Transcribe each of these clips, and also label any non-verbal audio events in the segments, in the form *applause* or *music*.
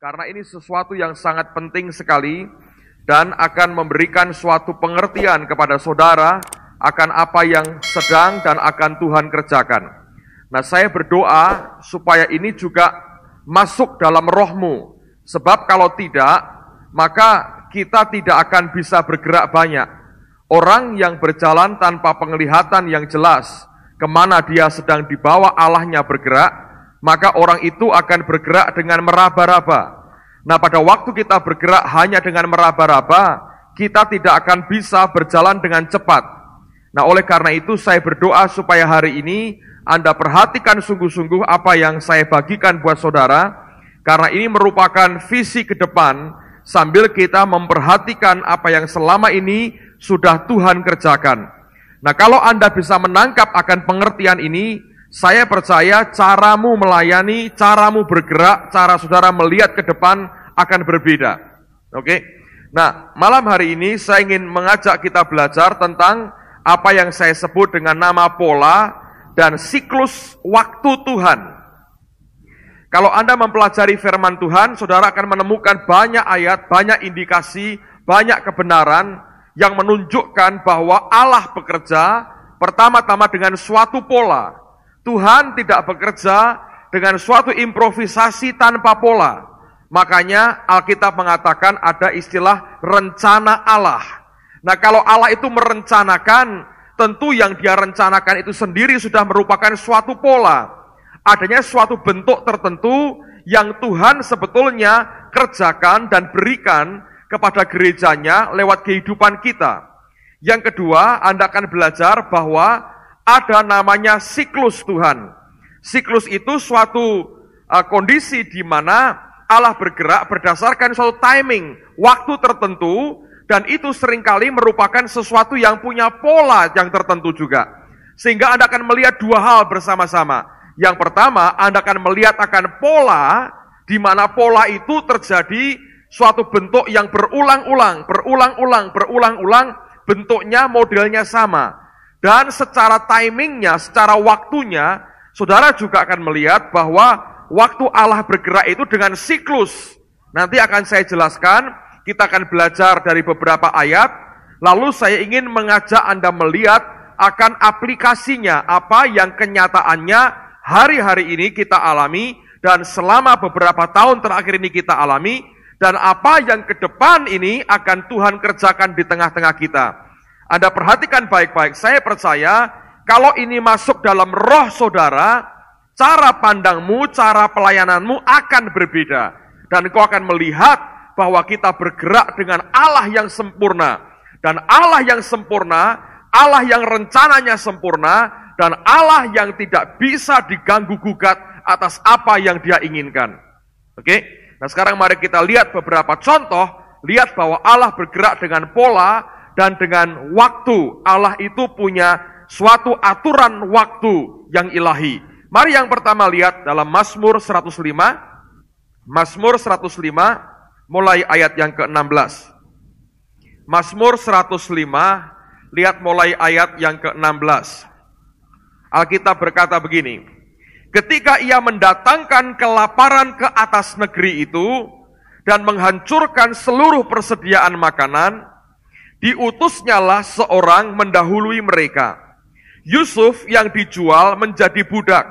Karena ini sesuatu yang sangat penting sekali dan akan memberikan suatu pengertian kepada saudara akan apa yang sedang dan akan Tuhan kerjakan. Nah, saya berdoa supaya ini juga masuk dalam rohmu. Sebab kalau tidak, maka kita tidak akan bisa bergerak banyak. Orang yang berjalan tanpa penglihatan yang jelas, kemana dia sedang dibawa Allahnya bergerak, maka orang itu akan bergerak dengan meraba-raba. Nah, pada waktu kita bergerak hanya dengan meraba-raba, kita tidak akan bisa berjalan dengan cepat. Nah, oleh karena itu saya berdoa supaya hari ini Anda perhatikan sungguh-sungguh apa yang saya bagikan buat saudara, karena ini merupakan visi ke depan sambil kita memperhatikan apa yang selama ini sudah Tuhan kerjakan. Nah, kalau Anda bisa menangkap akan pengertian ini, saya percaya caramu melayani, caramu bergerak, cara saudara melihat ke depan akan berbeda. Oke? Okay? Nah, malam hari ini saya ingin mengajak kita belajar tentang apa yang saya sebut dengan nama pola dan siklus waktu Tuhan. Kalau Anda mempelajari firman Tuhan, saudara akan menemukan banyak ayat, banyak indikasi, banyak kebenaran yang menunjukkan bahwa Allah bekerja pertama-tama dengan suatu pola. Tuhan tidak bekerja dengan suatu improvisasi tanpa pola. Makanya Alkitab mengatakan ada istilah rencana Allah. Nah kalau Allah itu merencanakan, tentu yang dia rencanakan itu sendiri sudah merupakan suatu pola. Adanya suatu bentuk tertentu yang Tuhan sebetulnya kerjakan dan berikan kepada gerejanya lewat kehidupan kita. Yang kedua, Anda akan belajar bahwa ada namanya siklus Tuhan. Siklus itu suatu uh, kondisi di mana Allah bergerak berdasarkan suatu timing, waktu tertentu, dan itu seringkali merupakan sesuatu yang punya pola yang tertentu juga. Sehingga Anda akan melihat dua hal bersama-sama. Yang pertama, Anda akan melihat akan pola, di mana pola itu terjadi suatu bentuk yang berulang-ulang, berulang-ulang, berulang-ulang, bentuknya modelnya sama. Dan secara timingnya, secara waktunya, saudara juga akan melihat bahwa waktu Allah bergerak itu dengan siklus. Nanti akan saya jelaskan, kita akan belajar dari beberapa ayat, lalu saya ingin mengajak Anda melihat akan aplikasinya, apa yang kenyataannya hari-hari ini kita alami, dan selama beberapa tahun terakhir ini kita alami, dan apa yang ke depan ini akan Tuhan kerjakan di tengah-tengah kita. Anda perhatikan baik-baik, saya percaya kalau ini masuk dalam roh saudara, cara pandangmu, cara pelayananmu akan berbeda. Dan kau akan melihat bahwa kita bergerak dengan Allah yang sempurna. Dan Allah yang sempurna, Allah yang rencananya sempurna, dan Allah yang tidak bisa diganggu-gugat atas apa yang dia inginkan. Oke? Okay? Nah sekarang mari kita lihat beberapa contoh, lihat bahwa Allah bergerak dengan pola dan dengan waktu Allah itu punya suatu aturan waktu yang ilahi. Mari yang pertama lihat dalam Mazmur 105. Mazmur 105 mulai ayat yang ke-16. Mazmur 105 lihat mulai ayat yang ke-16. Alkitab berkata begini, ketika ia mendatangkan kelaparan ke atas negeri itu dan menghancurkan seluruh persediaan makanan, diutusnyalah seorang mendahului mereka. Yusuf yang dijual menjadi budak.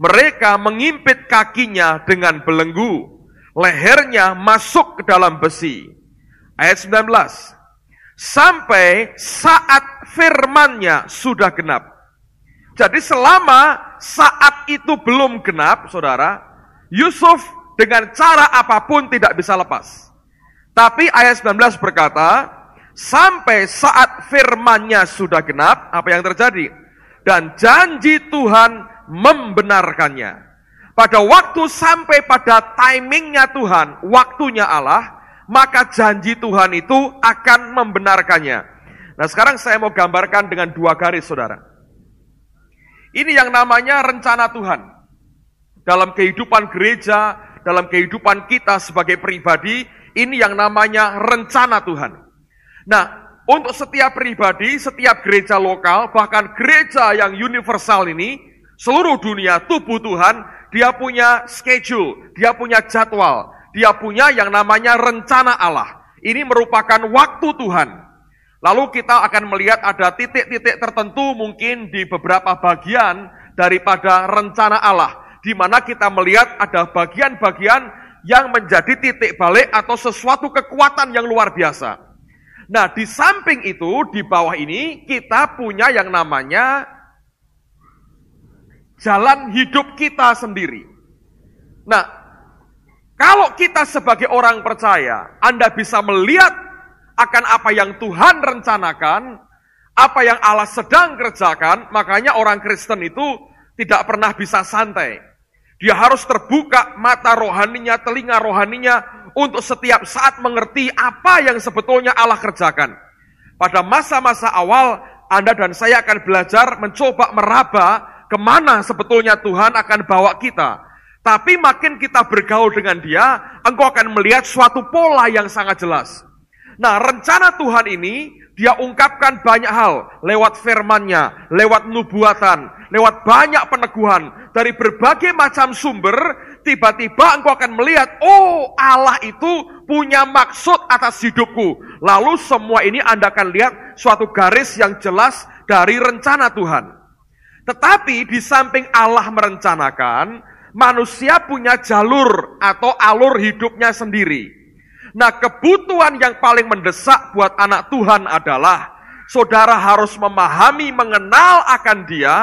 Mereka mengimpit kakinya dengan belenggu, lehernya masuk ke dalam besi. Ayat 19. Sampai saat firmannya sudah genap. Jadi selama saat itu belum genap, saudara, Yusuf dengan cara apapun tidak bisa lepas. Tapi ayat 19 berkata, Sampai saat firmannya sudah genap, apa yang terjadi? Dan janji Tuhan membenarkannya. Pada waktu sampai pada timingnya Tuhan, waktunya Allah, maka janji Tuhan itu akan membenarkannya. Nah sekarang saya mau gambarkan dengan dua garis saudara. Ini yang namanya rencana Tuhan. Dalam kehidupan gereja, dalam kehidupan kita sebagai pribadi, ini yang namanya rencana Tuhan. Nah, untuk setiap pribadi, setiap gereja lokal, bahkan gereja yang universal ini, seluruh dunia, tubuh Tuhan, dia punya schedule, dia punya jadwal, dia punya yang namanya rencana Allah. Ini merupakan waktu Tuhan. Lalu kita akan melihat ada titik-titik tertentu mungkin di beberapa bagian daripada rencana Allah. Di mana kita melihat ada bagian-bagian yang menjadi titik balik atau sesuatu kekuatan yang luar biasa. Nah, di samping itu, di bawah ini, kita punya yang namanya jalan hidup kita sendiri. Nah, kalau kita sebagai orang percaya, Anda bisa melihat akan apa yang Tuhan rencanakan, apa yang Allah sedang kerjakan, makanya orang Kristen itu tidak pernah bisa santai. Dia harus terbuka mata rohaninya, telinga rohaninya, untuk setiap saat mengerti apa yang sebetulnya Allah kerjakan. Pada masa-masa awal, Anda dan saya akan belajar mencoba meraba kemana sebetulnya Tuhan akan bawa kita. Tapi makin kita bergaul dengan dia, engkau akan melihat suatu pola yang sangat jelas. Nah, rencana Tuhan ini dia ungkapkan banyak hal lewat firman-Nya, lewat nubuatan, lewat banyak peneguhan dari berbagai macam sumber tiba-tiba engkau akan melihat, oh Allah itu punya maksud atas hidupku. Lalu semua ini Anda akan lihat suatu garis yang jelas dari rencana Tuhan. Tetapi di samping Allah merencanakan, manusia punya jalur atau alur hidupnya sendiri. Nah kebutuhan yang paling mendesak buat anak Tuhan adalah saudara harus memahami, mengenal akan dia,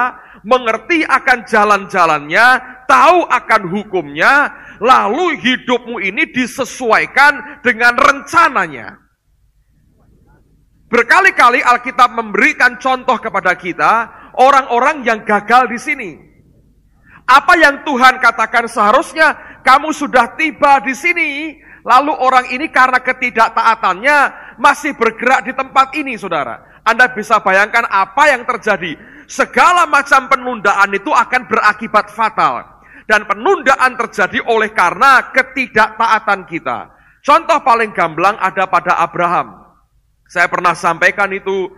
mengerti akan jalan-jalannya, tahu akan hukumnya, lalu hidupmu ini disesuaikan dengan rencananya. Berkali-kali Alkitab memberikan contoh kepada kita orang-orang yang gagal di sini. Apa yang Tuhan katakan seharusnya kamu sudah tiba di sini, lalu orang ini karena ketidaktaatannya masih bergerak di tempat ini, saudara. Anda bisa bayangkan apa yang terjadi. Segala macam penundaan itu akan berakibat fatal dan penundaan terjadi oleh karena ketidaktaatan kita. Contoh paling gamblang ada pada Abraham. Saya pernah sampaikan itu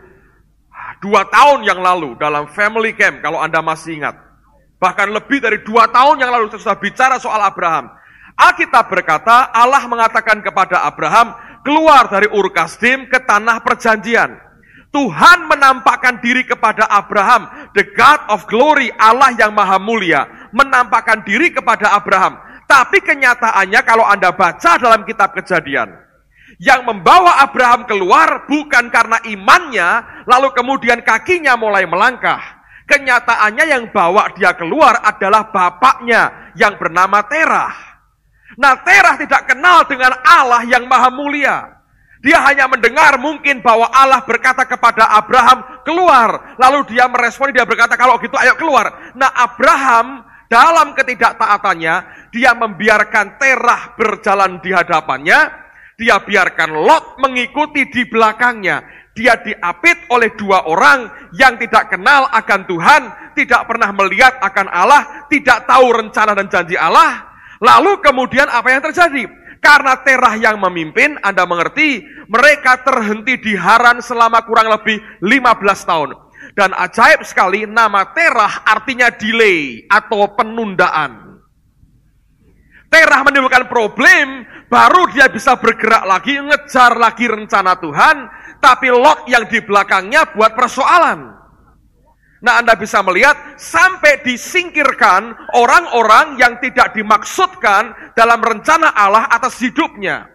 dua tahun yang lalu dalam family camp kalau Anda masih ingat. Bahkan lebih dari dua tahun yang lalu saya sudah bicara soal Abraham. Alkitab berkata Allah mengatakan kepada Abraham, keluar dari Urkastim ke tanah perjanjian. Tuhan menampakkan diri kepada Abraham, the God of glory, Allah yang maha mulia menampakkan diri kepada Abraham. Tapi kenyataannya kalau Anda baca dalam kitab kejadian, yang membawa Abraham keluar bukan karena imannya, lalu kemudian kakinya mulai melangkah. Kenyataannya yang bawa dia keluar adalah bapaknya yang bernama Terah. Nah Terah tidak kenal dengan Allah yang maha mulia. Dia hanya mendengar mungkin bahwa Allah berkata kepada Abraham, keluar. Lalu dia merespon dia berkata, kalau gitu ayo keluar. Nah Abraham dalam ketidaktaatannya, dia membiarkan Terah berjalan di hadapannya, dia biarkan Lot mengikuti di belakangnya. Dia diapit oleh dua orang yang tidak kenal akan Tuhan, tidak pernah melihat akan Allah, tidak tahu rencana dan janji Allah. Lalu kemudian apa yang terjadi? Karena Terah yang memimpin, Anda mengerti, mereka terhenti di Haran selama kurang lebih 15 tahun. Dan ajaib sekali nama terah artinya delay atau penundaan. Terah menimbulkan problem, baru dia bisa bergerak lagi, ngejar lagi rencana Tuhan, tapi Lot yang di belakangnya buat persoalan. Nah Anda bisa melihat, sampai disingkirkan orang-orang yang tidak dimaksudkan dalam rencana Allah atas hidupnya.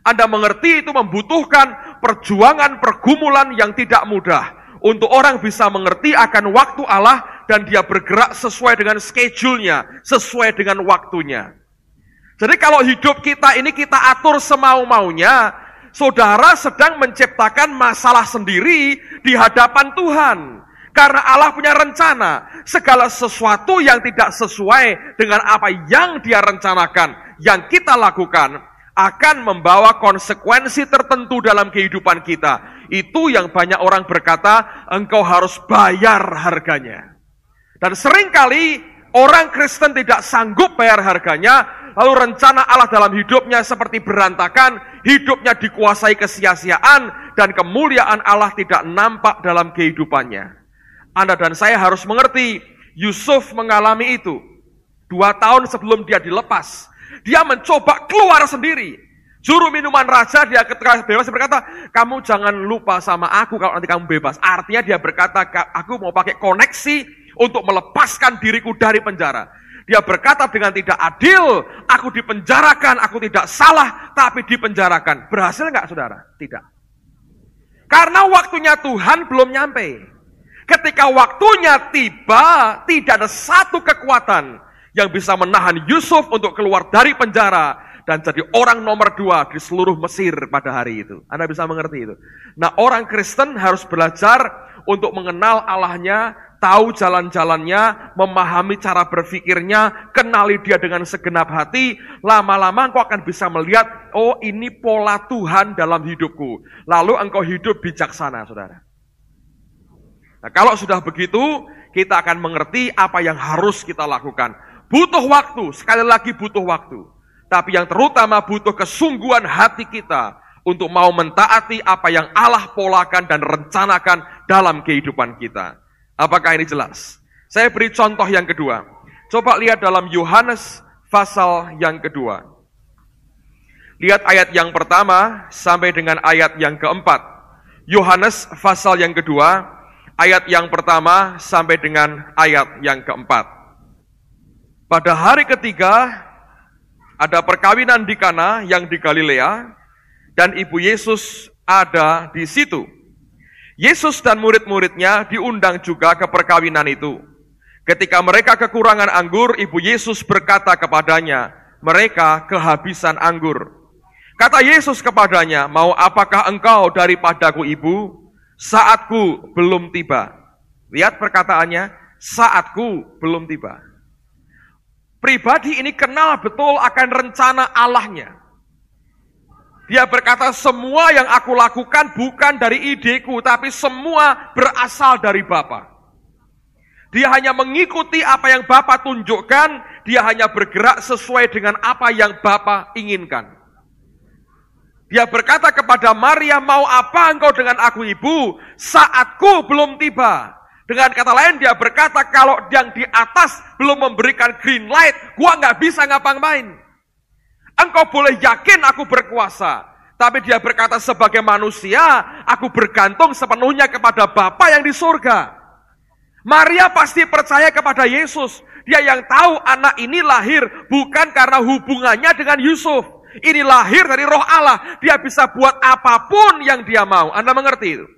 Anda mengerti itu membutuhkan perjuangan pergumulan yang tidak mudah. Untuk orang bisa mengerti akan waktu Allah dan dia bergerak sesuai dengan schedule-nya, sesuai dengan waktunya. Jadi kalau hidup kita ini kita atur semau-maunya, saudara sedang menciptakan masalah sendiri di hadapan Tuhan. Karena Allah punya rencana, segala sesuatu yang tidak sesuai dengan apa yang dia rencanakan, yang kita lakukan, akan membawa konsekuensi tertentu dalam kehidupan kita. Itu yang banyak orang berkata, engkau harus bayar harganya. Dan seringkali orang Kristen tidak sanggup bayar harganya, lalu rencana Allah dalam hidupnya seperti berantakan, hidupnya dikuasai kesia-siaan, dan kemuliaan Allah tidak nampak dalam kehidupannya. Anda dan saya harus mengerti, Yusuf mengalami itu. Dua tahun sebelum dia dilepas, dia mencoba keluar sendiri. Juru minuman raja, dia ketika bebas berkata, kamu jangan lupa sama aku kalau nanti kamu bebas. Artinya dia berkata, aku mau pakai koneksi untuk melepaskan diriku dari penjara. Dia berkata dengan tidak adil, aku dipenjarakan, aku tidak salah, tapi dipenjarakan. Berhasil nggak saudara? Tidak. Karena waktunya Tuhan belum nyampe. Ketika waktunya tiba, tidak ada satu kekuatan yang bisa menahan Yusuf untuk keluar dari penjara dan jadi orang nomor dua di seluruh Mesir pada hari itu. Anda bisa mengerti itu. Nah orang Kristen harus belajar untuk mengenal Allahnya, tahu jalan-jalannya, memahami cara berpikirnya, kenali dia dengan segenap hati, lama-lama engkau akan bisa melihat, oh ini pola Tuhan dalam hidupku. Lalu engkau hidup bijaksana, saudara. Nah kalau sudah begitu, kita akan mengerti apa yang harus kita lakukan. Butuh waktu, sekali lagi butuh waktu tapi yang terutama butuh kesungguhan hati kita untuk mau mentaati apa yang Allah polakan dan rencanakan dalam kehidupan kita. Apakah ini jelas? Saya beri contoh yang kedua. Coba lihat dalam Yohanes pasal yang kedua. Lihat ayat yang pertama sampai dengan ayat yang keempat. Yohanes pasal yang kedua, ayat yang pertama sampai dengan ayat yang keempat. Pada hari ketiga, ada perkawinan di Kana yang di Galilea, dan ibu Yesus ada di situ. Yesus dan murid-muridnya diundang juga ke perkawinan itu. Ketika mereka kekurangan anggur, ibu Yesus berkata kepadanya, "Mereka kehabisan anggur." Kata Yesus kepadanya, "Mau apakah engkau daripadaku, Ibu? Saatku belum tiba." Lihat perkataannya, "Saatku belum tiba." Pribadi ini kenal betul akan rencana Allahnya. Dia berkata, semua yang aku lakukan bukan dari ideku, tapi semua berasal dari Bapa. Dia hanya mengikuti apa yang Bapa tunjukkan, dia hanya bergerak sesuai dengan apa yang Bapa inginkan. Dia berkata kepada Maria, mau apa engkau dengan aku ibu? Saatku belum tiba. Dengan kata lain dia berkata kalau yang di atas belum memberikan green light, gua nggak bisa ngapa-ngapain. Engkau boleh yakin aku berkuasa, tapi dia berkata sebagai manusia, aku bergantung sepenuhnya kepada Bapa yang di surga. Maria pasti percaya kepada Yesus. Dia yang tahu anak ini lahir bukan karena hubungannya dengan Yusuf. Ini lahir dari roh Allah. Dia bisa buat apapun yang dia mau. Anda mengerti itu?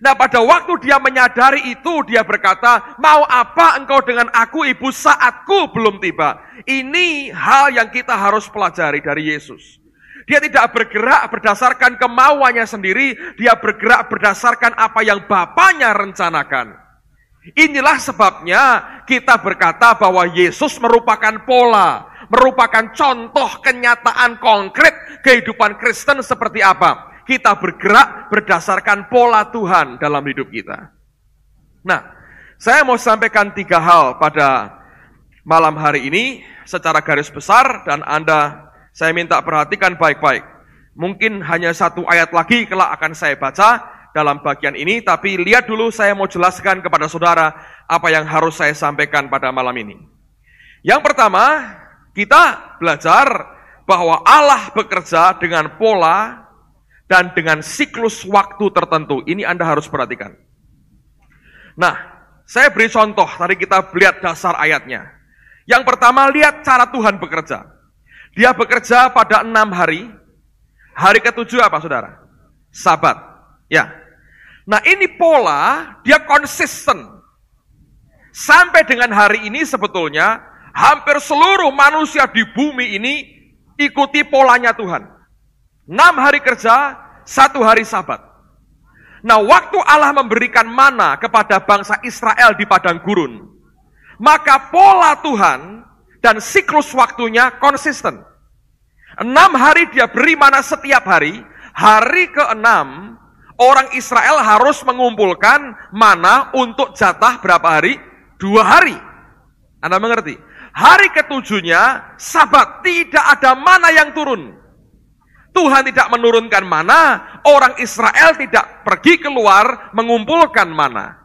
Nah pada waktu dia menyadari itu, dia berkata, mau apa engkau dengan aku ibu saatku belum tiba. Ini hal yang kita harus pelajari dari Yesus. Dia tidak bergerak berdasarkan kemauannya sendiri, dia bergerak berdasarkan apa yang Bapaknya rencanakan. Inilah sebabnya kita berkata bahwa Yesus merupakan pola, merupakan contoh kenyataan konkret kehidupan Kristen seperti apa. Kita bergerak berdasarkan pola Tuhan dalam hidup kita. Nah, saya mau sampaikan tiga hal pada malam hari ini secara garis besar dan Anda saya minta perhatikan baik-baik. Mungkin hanya satu ayat lagi kelak akan saya baca dalam bagian ini, tapi lihat dulu saya mau jelaskan kepada saudara apa yang harus saya sampaikan pada malam ini. Yang pertama, kita belajar bahwa Allah bekerja dengan pola dan dengan siklus waktu tertentu. Ini Anda harus perhatikan. Nah, saya beri contoh, tadi kita lihat dasar ayatnya. Yang pertama, lihat cara Tuhan bekerja. Dia bekerja pada enam hari. Hari ketujuh apa, saudara? Sabat. Ya. Nah, ini pola, dia konsisten. Sampai dengan hari ini sebetulnya, hampir seluruh manusia di bumi ini ikuti polanya Tuhan. Enam hari kerja, satu hari sabat. Nah, waktu Allah memberikan mana kepada bangsa Israel di padang gurun, maka pola Tuhan dan siklus waktunya konsisten. Enam hari dia beri mana setiap hari, hari keenam orang Israel harus mengumpulkan mana untuk jatah berapa hari? Dua hari. Anda mengerti? Hari ketujuhnya, sabat, tidak ada mana yang turun. Tuhan tidak menurunkan mana, orang Israel tidak pergi keluar mengumpulkan mana.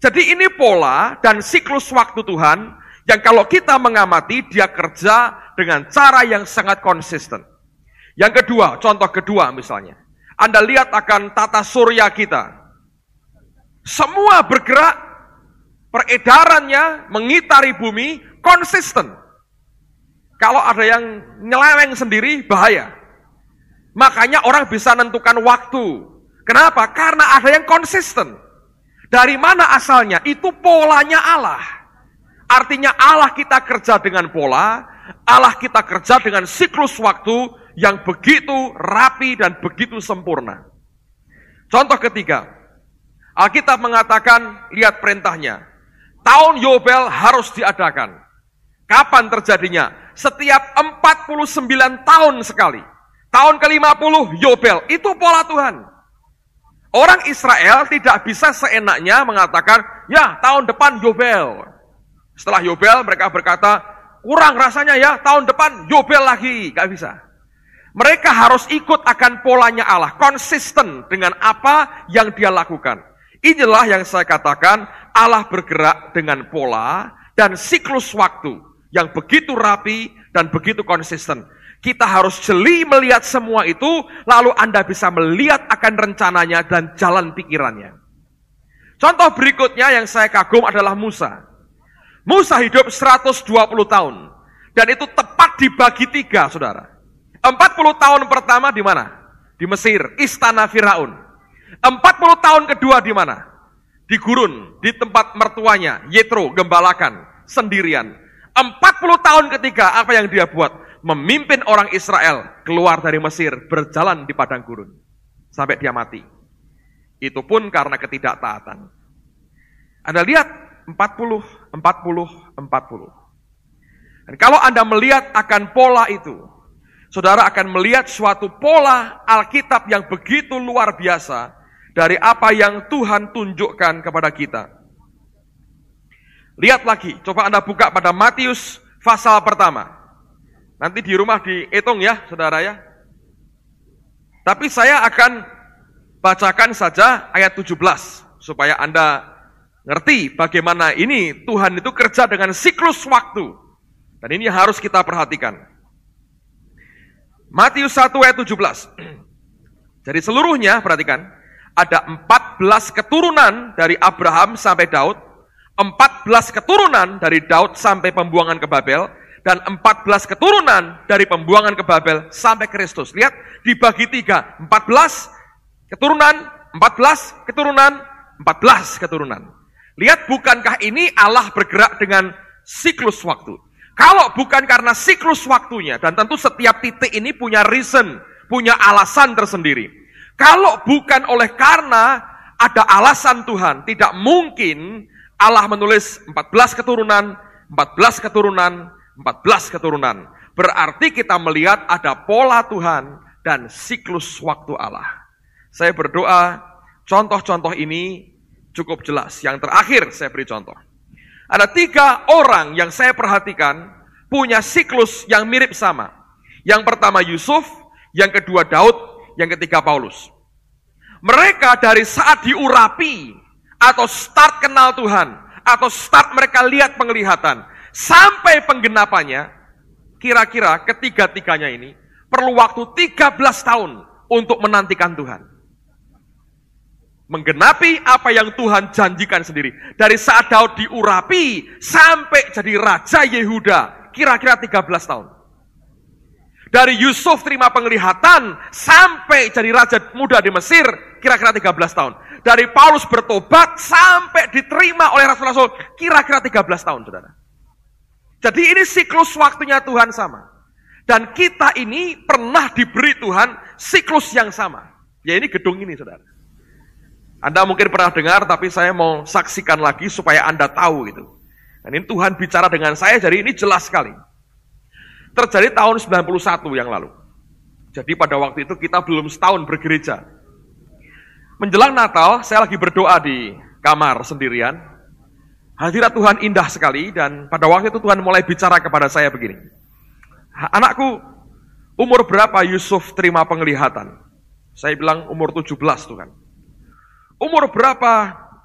Jadi ini pola dan siklus waktu Tuhan yang kalau kita mengamati dia kerja dengan cara yang sangat konsisten. Yang kedua, contoh kedua misalnya. Anda lihat akan tata surya kita. Semua bergerak, peredarannya mengitari bumi konsisten. Kalau ada yang nyeleweng sendiri, bahaya. Makanya orang bisa menentukan waktu. Kenapa? Karena ada yang konsisten. Dari mana asalnya? Itu polanya Allah. Artinya Allah kita kerja dengan pola, Allah kita kerja dengan siklus waktu yang begitu rapi dan begitu sempurna. Contoh ketiga, Alkitab mengatakan, lihat perintahnya, tahun Yobel harus diadakan. Kapan terjadinya? Setiap 49 tahun sekali. Tahun ke-50 Yobel. Itu pola Tuhan. Orang Israel tidak bisa seenaknya mengatakan, ya tahun depan Yobel. Setelah Yobel mereka berkata, kurang rasanya ya tahun depan Yobel lagi. Gak bisa. Mereka harus ikut akan polanya Allah, konsisten dengan apa yang dia lakukan. Inilah yang saya katakan, Allah bergerak dengan pola dan siklus waktu yang begitu rapi dan begitu konsisten. Kita harus jeli melihat semua itu, lalu Anda bisa melihat akan rencananya dan jalan pikirannya. Contoh berikutnya yang saya kagum adalah Musa. Musa hidup 120 tahun. Dan itu tepat dibagi tiga, saudara. 40 tahun pertama di mana? Di Mesir, istana Firaun. 40 tahun kedua di mana? Di gurun, di tempat mertuanya, Yetro, gembalakan, sendirian. 40 tahun ketiga, apa yang dia buat? memimpin orang Israel keluar dari Mesir, berjalan di padang gurun. Sampai dia mati. Itu pun karena ketidaktaatan. Anda lihat 40, 40, 40. Dan kalau Anda melihat akan pola itu, saudara akan melihat suatu pola Alkitab yang begitu luar biasa dari apa yang Tuhan tunjukkan kepada kita. Lihat lagi, coba Anda buka pada Matius pasal pertama. Nanti di rumah dihitung ya, saudara ya. Tapi saya akan bacakan saja ayat 17 supaya Anda ngerti bagaimana ini Tuhan itu kerja dengan siklus waktu. Dan ini harus kita perhatikan. Matius 1 ayat 17. *clears throat* Jadi seluruhnya perhatikan, ada 14 keturunan dari Abraham sampai Daud, 14 keturunan dari Daud sampai pembuangan ke Babel, dan 14 keturunan dari pembuangan ke Babel sampai Kristus. Lihat, dibagi tiga, 14 keturunan, 14 keturunan, 14 keturunan. Lihat, bukankah ini Allah bergerak dengan siklus waktu? Kalau bukan karena siklus waktunya, dan tentu setiap titik ini punya reason, punya alasan tersendiri. Kalau bukan oleh karena ada alasan Tuhan, tidak mungkin Allah menulis 14 keturunan, 14 keturunan, 14 keturunan. Berarti kita melihat ada pola Tuhan dan siklus waktu Allah. Saya berdoa contoh-contoh ini cukup jelas. Yang terakhir saya beri contoh. Ada tiga orang yang saya perhatikan punya siklus yang mirip sama. Yang pertama Yusuf, yang kedua Daud, yang ketiga Paulus. Mereka dari saat diurapi atau start kenal Tuhan, atau start mereka lihat penglihatan, sampai penggenapannya, kira-kira ketiga-tiganya ini perlu waktu 13 tahun untuk menantikan Tuhan. Menggenapi apa yang Tuhan janjikan sendiri. Dari saat Daud diurapi sampai jadi Raja Yehuda, kira-kira 13 tahun. Dari Yusuf terima penglihatan sampai jadi raja muda di Mesir, kira-kira 13 tahun. Dari Paulus bertobat sampai diterima oleh rasul-rasul, kira-kira 13 tahun, saudara. Jadi ini siklus waktunya Tuhan sama. Dan kita ini pernah diberi Tuhan siklus yang sama. Ya ini gedung ini saudara. Anda mungkin pernah dengar tapi saya mau saksikan lagi supaya Anda tahu gitu. Dan ini Tuhan bicara dengan saya jadi ini jelas sekali. Terjadi tahun 91 yang lalu. Jadi pada waktu itu kita belum setahun bergereja. Menjelang Natal saya lagi berdoa di kamar sendirian Hadirat Tuhan indah sekali dan pada waktu itu Tuhan mulai bicara kepada saya begini. Anakku, umur berapa Yusuf terima penglihatan? Saya bilang umur 17 Tuhan. Umur berapa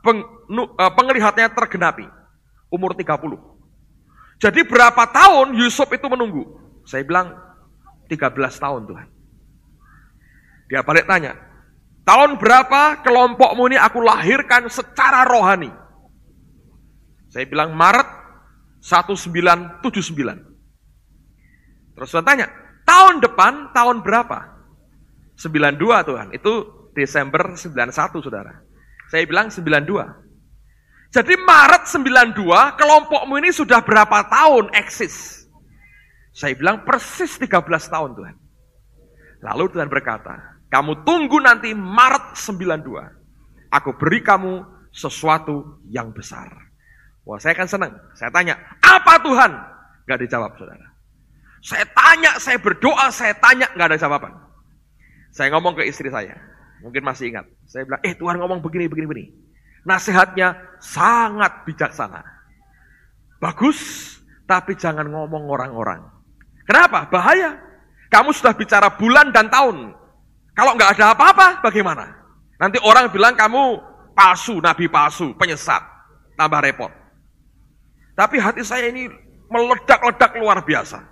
peng, uh, eh, penglihatannya tergenapi? Umur 30. Jadi berapa tahun Yusuf itu menunggu? Saya bilang 13 tahun Tuhan. Dia balik tanya, tahun berapa kelompokmu ini aku lahirkan secara rohani? Saya bilang Maret 1979. Terus Tuhan tanya, tahun depan tahun berapa? 92 Tuhan, itu Desember 91 saudara. Saya bilang 92. Jadi Maret 92 kelompokmu ini sudah berapa tahun eksis? Saya bilang persis 13 tahun Tuhan. Lalu Tuhan berkata, kamu tunggu nanti Maret 92. Aku beri kamu sesuatu yang besar. Wah, saya kan senang. Saya tanya, apa Tuhan? Gak dijawab, saudara. Saya tanya, saya berdoa, saya tanya, gak ada jawaban. Saya ngomong ke istri saya, mungkin masih ingat. Saya bilang, eh Tuhan ngomong begini, begini, begini. Nasihatnya sangat bijaksana. Bagus, tapi jangan ngomong orang-orang. Kenapa? Bahaya. Kamu sudah bicara bulan dan tahun. Kalau nggak ada apa-apa, bagaimana? Nanti orang bilang kamu palsu, nabi palsu, penyesat. Tambah repot. Tapi hati saya ini meledak-ledak luar biasa.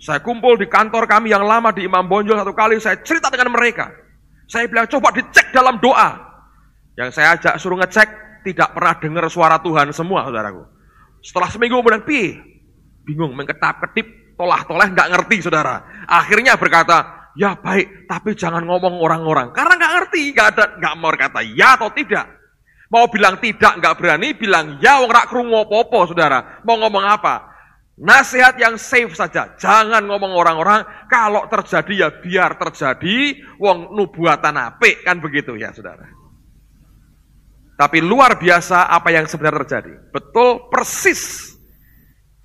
Saya kumpul di kantor kami yang lama di Imam Bonjol satu kali, saya cerita dengan mereka. Saya bilang, coba dicek dalam doa. Yang saya ajak suruh ngecek, tidak pernah dengar suara Tuhan semua, saudaraku. Setelah seminggu kemudian, pi, bingung, mengketap-ketip, tolah-toleh, nggak ngerti, saudara. Akhirnya berkata, ya baik, tapi jangan ngomong orang-orang. Karena nggak ngerti, nggak ada, nggak mau kata ya atau tidak. Mau bilang tidak nggak berani, bilang ya wong rak krungu popo saudara. Mau ngomong apa? Nasihat yang safe saja. Jangan ngomong orang-orang kalau terjadi ya biar terjadi wong nubuatan apik kan begitu ya saudara. Tapi luar biasa apa yang sebenarnya terjadi. Betul persis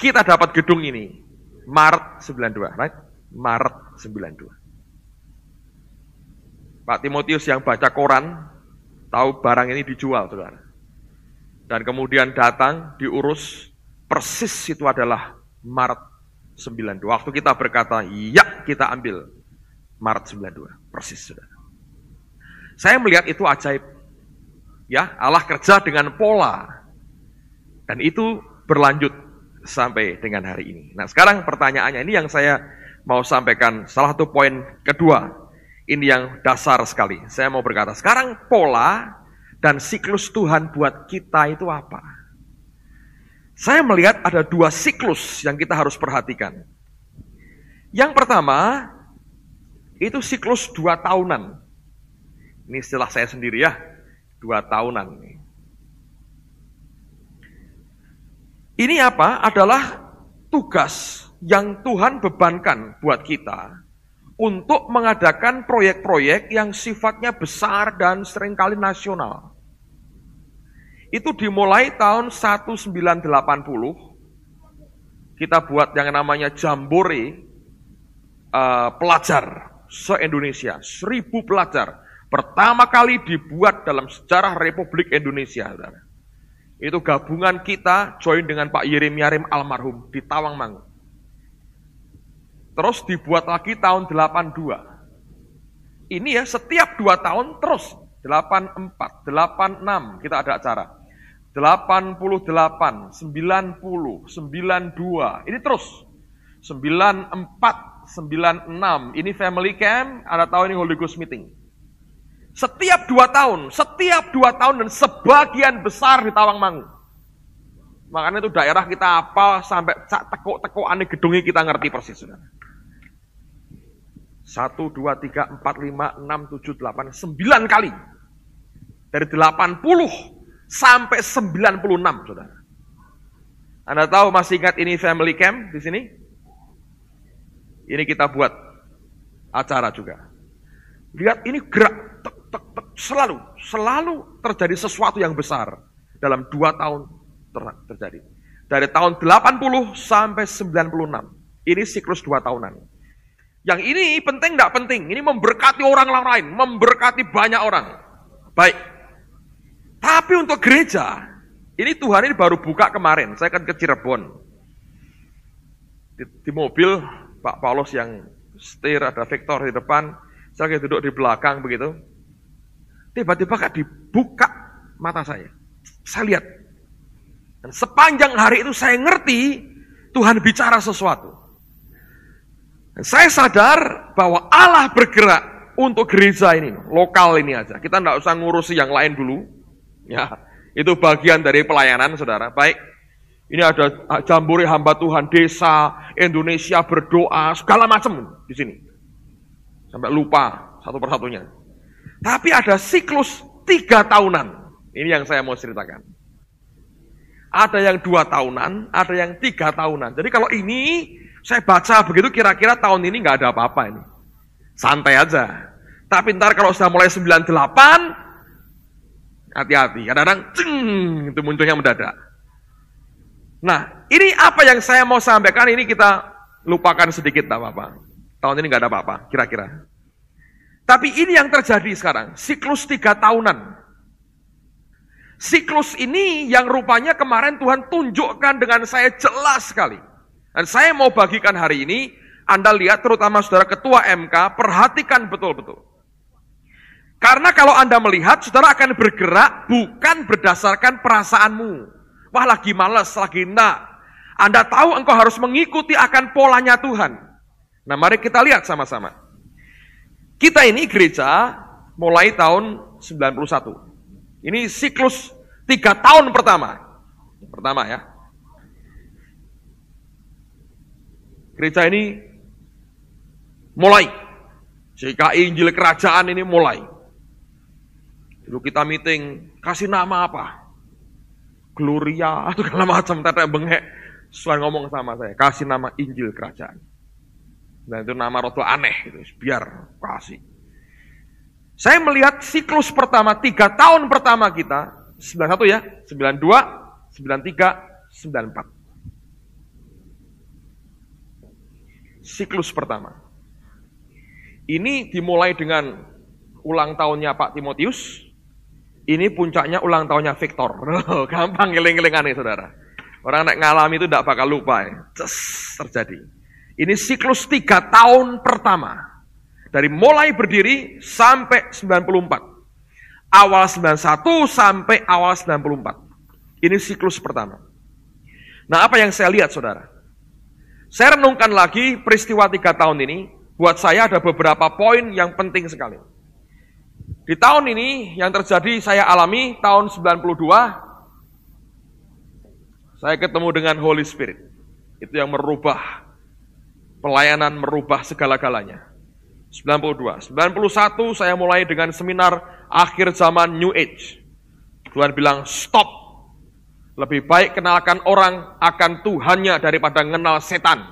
kita dapat gedung ini Maret 92, right? Maret 92. Pak Timotius yang baca koran tahu barang ini dijual, saudara. Dan kemudian datang, diurus, persis itu adalah Maret 92. Waktu kita berkata, ya kita ambil Maret 92. Persis, saudara. Saya melihat itu ajaib. Ya, Allah kerja dengan pola. Dan itu berlanjut sampai dengan hari ini. Nah, sekarang pertanyaannya ini yang saya mau sampaikan. Salah satu poin kedua ini yang dasar sekali. Saya mau berkata, sekarang pola dan siklus Tuhan buat kita itu apa? Saya melihat ada dua siklus yang kita harus perhatikan. Yang pertama, itu siklus dua tahunan. Ini istilah saya sendiri ya, dua tahunan. Ini apa? Adalah tugas yang Tuhan bebankan buat kita untuk mengadakan proyek-proyek yang sifatnya besar dan seringkali nasional. Itu dimulai tahun 1980. Kita buat yang namanya jambore uh, pelajar se-Indonesia. Seribu pelajar. Pertama kali dibuat dalam sejarah Republik Indonesia. Itu gabungan kita join dengan Pak Yeremia almarhum di Tawangmangu. Terus dibuat lagi tahun 82. Ini ya setiap dua tahun terus 84, 86 kita ada acara. 88, 90, 92, ini terus. 94, 96, ini family camp, ada tahun ini Holy Ghost meeting. Setiap dua tahun, setiap dua tahun dan sebagian besar di Tawangmangu. Makanya itu daerah kita apa sampai tekuk-tekuk aneh gedungnya kita ngerti persis. Saudara. 1, 2, 3, 4, 5, 6, 7, 8, 9 kali. Dari 80 sampai 96, saudara. Anda tahu masih ingat ini family camp di sini? Ini kita buat acara juga. Lihat ini gerak tek, tek, tek, selalu, selalu terjadi sesuatu yang besar dalam dua tahun ter terjadi. Dari tahun 80 sampai 96. Ini siklus dua tahunan. Yang ini penting tidak penting. Ini memberkati orang lain, memberkati banyak orang. Baik. Tapi untuk gereja, ini Tuhan ini baru buka kemarin. Saya kan ke Cirebon. Di, di mobil Pak Paulus yang setir ada vektor di depan, saya lagi duduk di belakang begitu. Tiba-tiba kak dibuka mata saya. Saya lihat. Dan sepanjang hari itu saya ngerti Tuhan bicara sesuatu. Saya sadar bahwa Allah bergerak untuk gereja ini, lokal ini aja. Kita tidak usah ngurusi yang lain dulu. Ya, itu bagian dari pelayanan, saudara. Baik, ini ada ah, jambore hamba Tuhan desa Indonesia berdoa segala macam di sini. Sampai lupa satu persatunya. Tapi ada siklus tiga tahunan. Ini yang saya mau ceritakan. Ada yang dua tahunan, ada yang tiga tahunan. Jadi kalau ini saya baca begitu kira-kira tahun ini nggak ada apa-apa ini. Santai aja. Tapi ntar kalau sudah mulai 98, hati-hati. Kadang-kadang ceng, itu munculnya mendadak. Nah, ini apa yang saya mau sampaikan ini kita lupakan sedikit, tak apa-apa. Tahun ini nggak ada apa-apa, kira-kira. Tapi ini yang terjadi sekarang, siklus tiga tahunan. Siklus ini yang rupanya kemarin Tuhan tunjukkan dengan saya jelas sekali. Dan saya mau bagikan hari ini, Anda lihat terutama saudara ketua MK, perhatikan betul-betul. Karena kalau Anda melihat, saudara akan bergerak bukan berdasarkan perasaanmu. Wah lagi males, lagi enggak. Anda tahu engkau harus mengikuti akan polanya Tuhan. Nah mari kita lihat sama-sama. Kita ini gereja mulai tahun 91. Ini siklus tiga tahun pertama. Pertama ya, gereja ini mulai. Jika Injil Kerajaan ini mulai. Dulu kita meeting, kasih nama apa? Gloria, atau *laughs* segala macam, tetek bengek. Suan ngomong sama saya, kasih nama Injil Kerajaan. Dan itu nama roto aneh, gitu. biar kasih. Saya melihat siklus pertama, tiga tahun pertama kita, 91 ya, 92, 93, 94. siklus pertama. Ini dimulai dengan ulang tahunnya Pak Timotius, ini puncaknya ulang tahunnya Victor. *laughs* Gampang ngeling ngeling aneh, saudara. Orang yang ngalami itu tidak bakal lupa. Ya. Cess, terjadi. Ini siklus tiga tahun pertama. Dari mulai berdiri sampai 94. Awal 91 sampai awal 94. Ini siklus pertama. Nah apa yang saya lihat saudara? Saya renungkan lagi peristiwa tiga tahun ini, buat saya ada beberapa poin yang penting sekali. Di tahun ini yang terjadi saya alami tahun 92, saya ketemu dengan Holy Spirit. Itu yang merubah pelayanan merubah segala-galanya. 92. 91 saya mulai dengan seminar akhir zaman New Age. Tuhan bilang stop lebih baik kenalkan orang akan Tuhannya daripada kenal setan.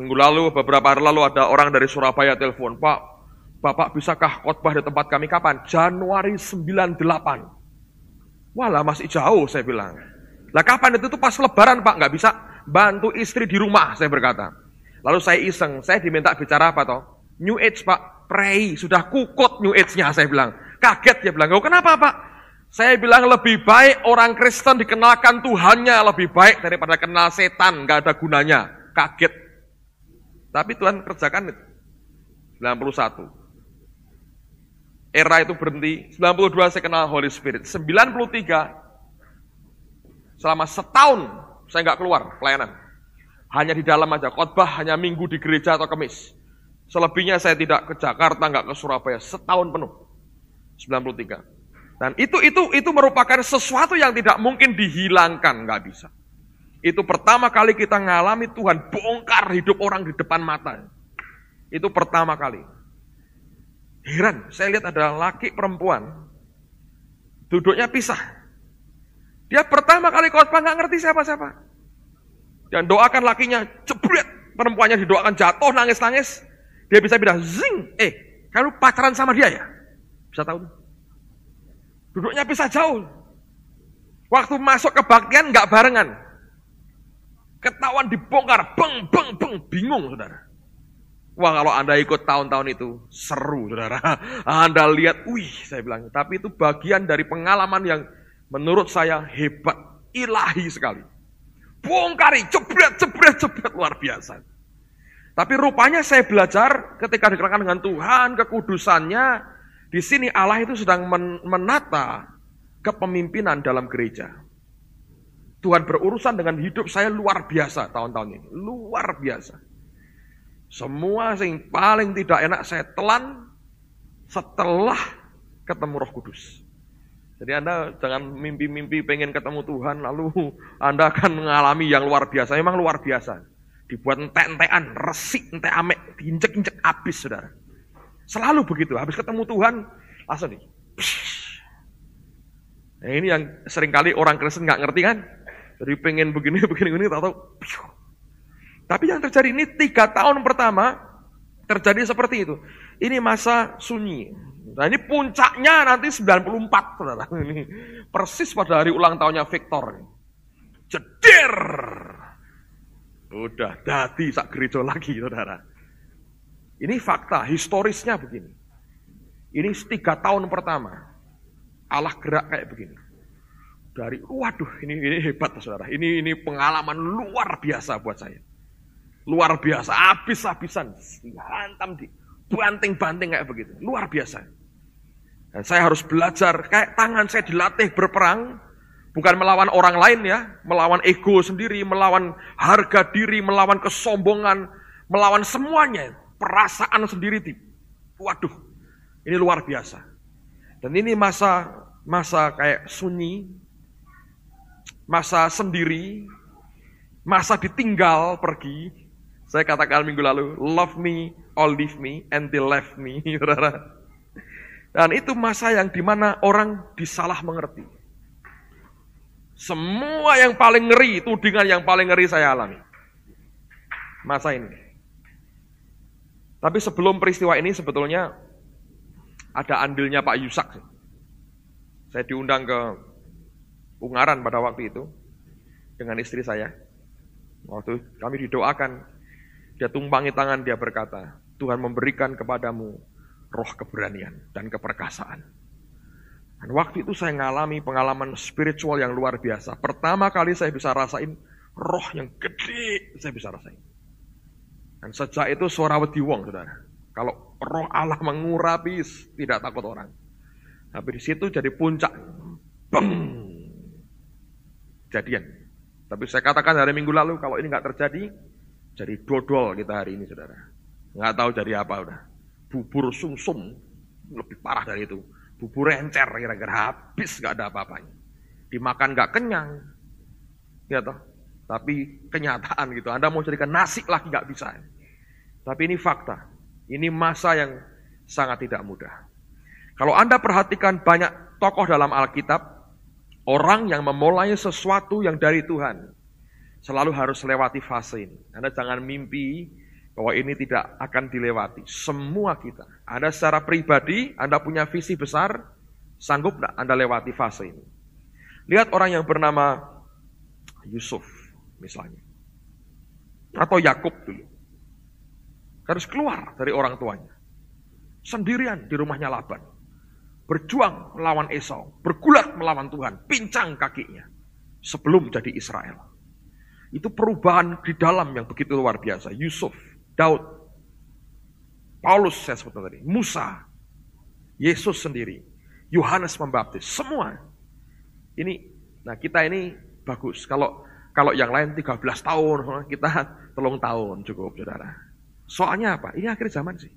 Minggu lalu, beberapa hari lalu ada orang dari Surabaya telepon, Pak, Bapak bisakah khotbah di tempat kami kapan? Januari 98. Walah masih jauh, saya bilang. Lah kapan itu tuh pas lebaran Pak, nggak bisa bantu istri di rumah, saya berkata. Lalu saya iseng, saya diminta bicara apa toh? New Age Pak, pray, sudah kukut New Age-nya, saya bilang. Kaget dia bilang, oh kenapa Pak? Saya bilang lebih baik orang Kristen dikenalkan Tuhannya lebih baik daripada kenal setan, nggak ada gunanya, kaget. Tapi Tuhan kerjakan itu. 91. Era itu berhenti, 92 saya kenal Holy Spirit, 93 selama setahun saya nggak keluar pelayanan. Hanya di dalam aja, khotbah hanya minggu di gereja atau kemis. Selebihnya saya tidak ke Jakarta, nggak ke Surabaya, setahun penuh. 93. Dan itu itu itu merupakan sesuatu yang tidak mungkin dihilangkan, nggak bisa. Itu pertama kali kita ngalami Tuhan bongkar hidup orang di depan mata. Itu pertama kali. Heran, saya lihat ada laki perempuan duduknya pisah. Dia pertama kali khotbah nggak ngerti siapa-siapa. Dan doakan lakinya, jebret, perempuannya didoakan jatuh nangis-nangis. Dia bisa bilang, zing, eh, kalau pacaran sama dia ya? Bisa tahu? Duduknya bisa jauh. Waktu masuk ke kebaktian nggak barengan. Ketahuan dibongkar, beng, beng, beng, bingung saudara. Wah kalau Anda ikut tahun-tahun itu seru saudara. *laughs* Anda lihat, wih saya bilang. Tapi itu bagian dari pengalaman yang menurut saya hebat, ilahi sekali. Bongkari, jebret, jebret, jebret, luar biasa. Tapi rupanya saya belajar ketika dikenalkan dengan Tuhan, kekudusannya, di sini Allah itu sedang menata kepemimpinan dalam gereja. Tuhan berurusan dengan hidup saya luar biasa tahun-tahun ini. Luar biasa. Semua yang paling tidak enak saya telan setelah ketemu roh kudus. Jadi Anda jangan mimpi-mimpi pengen ketemu Tuhan lalu Anda akan mengalami yang luar biasa. Memang luar biasa. Dibuat entek-entekan, resik, entek amek, diinjek-injek habis saudara. Selalu begitu. Habis ketemu Tuhan, langsung nih. Nah, ini yang seringkali orang Kristen nggak ngerti kan? Jadi pengen begini, *laughs* begini, begini, tahu Tapi yang terjadi ini tiga tahun pertama terjadi seperti itu. Ini masa sunyi. Nah ini puncaknya nanti 94, saudara. *laughs* Ini persis pada hari ulang tahunnya Victor. Jedir! Udah, dadi sak gereja lagi, saudara. Ini fakta, historisnya begini. Ini tiga tahun pertama, Allah gerak kayak begini. Dari, waduh ini, ini hebat saudara, ini, ini pengalaman luar biasa buat saya. Luar biasa, habis-habisan, hantam di, banting-banting kayak begitu, luar biasa. Dan saya harus belajar, kayak tangan saya dilatih berperang, bukan melawan orang lain ya, melawan ego sendiri, melawan harga diri, melawan kesombongan, melawan semuanya perasaan sendiri tip. Waduh, ini luar biasa. Dan ini masa masa kayak sunyi, masa sendiri, masa ditinggal pergi. Saya katakan minggu lalu, love me or leave me and they left me. *laughs* Dan itu masa yang dimana orang disalah mengerti. Semua yang paling ngeri, tudingan yang paling ngeri saya alami. Masa ini. Tapi sebelum peristiwa ini sebetulnya ada andilnya Pak Yusak. Saya diundang ke Ungaran pada waktu itu dengan istri saya. Waktu kami didoakan, dia tumpangi tangan, dia berkata, Tuhan memberikan kepadamu roh keberanian dan keperkasaan. Dan waktu itu saya mengalami pengalaman spiritual yang luar biasa. Pertama kali saya bisa rasain roh yang gede, saya bisa rasain. Dan sejak itu suara wedi wong, saudara. Kalau roh Allah mengurapi, tidak takut orang. Tapi di situ jadi puncak. beng, Jadian. Tapi saya katakan hari minggu lalu, kalau ini nggak terjadi, jadi dodol kita hari ini, saudara. Nggak tahu jadi apa, udah. Bubur sumsum, -sum, lebih parah dari itu. Bubur encer, kira-kira habis, nggak ada apa-apanya. Dimakan nggak kenyang. Ya toh, tapi kenyataan gitu. Anda mau carikan nasi lagi nggak bisa. Tapi ini fakta. Ini masa yang sangat tidak mudah. Kalau Anda perhatikan banyak tokoh dalam Alkitab, orang yang memulai sesuatu yang dari Tuhan, selalu harus lewati fase ini. Anda jangan mimpi bahwa ini tidak akan dilewati. Semua kita. Anda secara pribadi, Anda punya visi besar, sanggup tidak Anda lewati fase ini. Lihat orang yang bernama Yusuf misalnya. Atau Yakub dulu. Harus keluar dari orang tuanya. Sendirian di rumahnya Laban. Berjuang melawan Esau. Bergulat melawan Tuhan. Pincang kakinya. Sebelum jadi Israel. Itu perubahan di dalam yang begitu luar biasa. Yusuf, Daud, Paulus saya sebut tadi, Musa, Yesus sendiri, Yohanes Pembaptis, semua. Ini, nah kita ini bagus. Kalau kalau yang lain 13 tahun, kita telung tahun cukup saudara. Soalnya apa? Ini akhir zaman sih.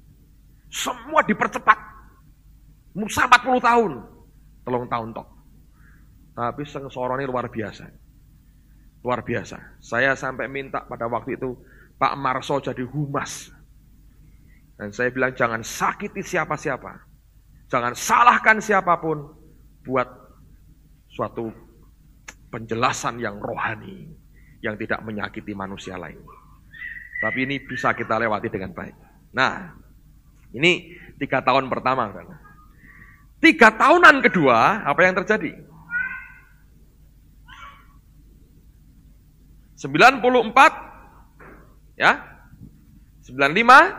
Semua dipercepat. Musa 40 tahun, telung tahun tok. Tapi sengsoronya luar biasa. Luar biasa. Saya sampai minta pada waktu itu Pak Marso jadi humas. Dan saya bilang jangan sakiti siapa-siapa. Jangan salahkan siapapun buat suatu penjelasan yang rohani yang tidak menyakiti manusia lain. Tapi ini bisa kita lewati dengan baik. Nah, ini tiga tahun pertama. Kan? Tiga tahunan kedua, apa yang terjadi? 94, ya, 95,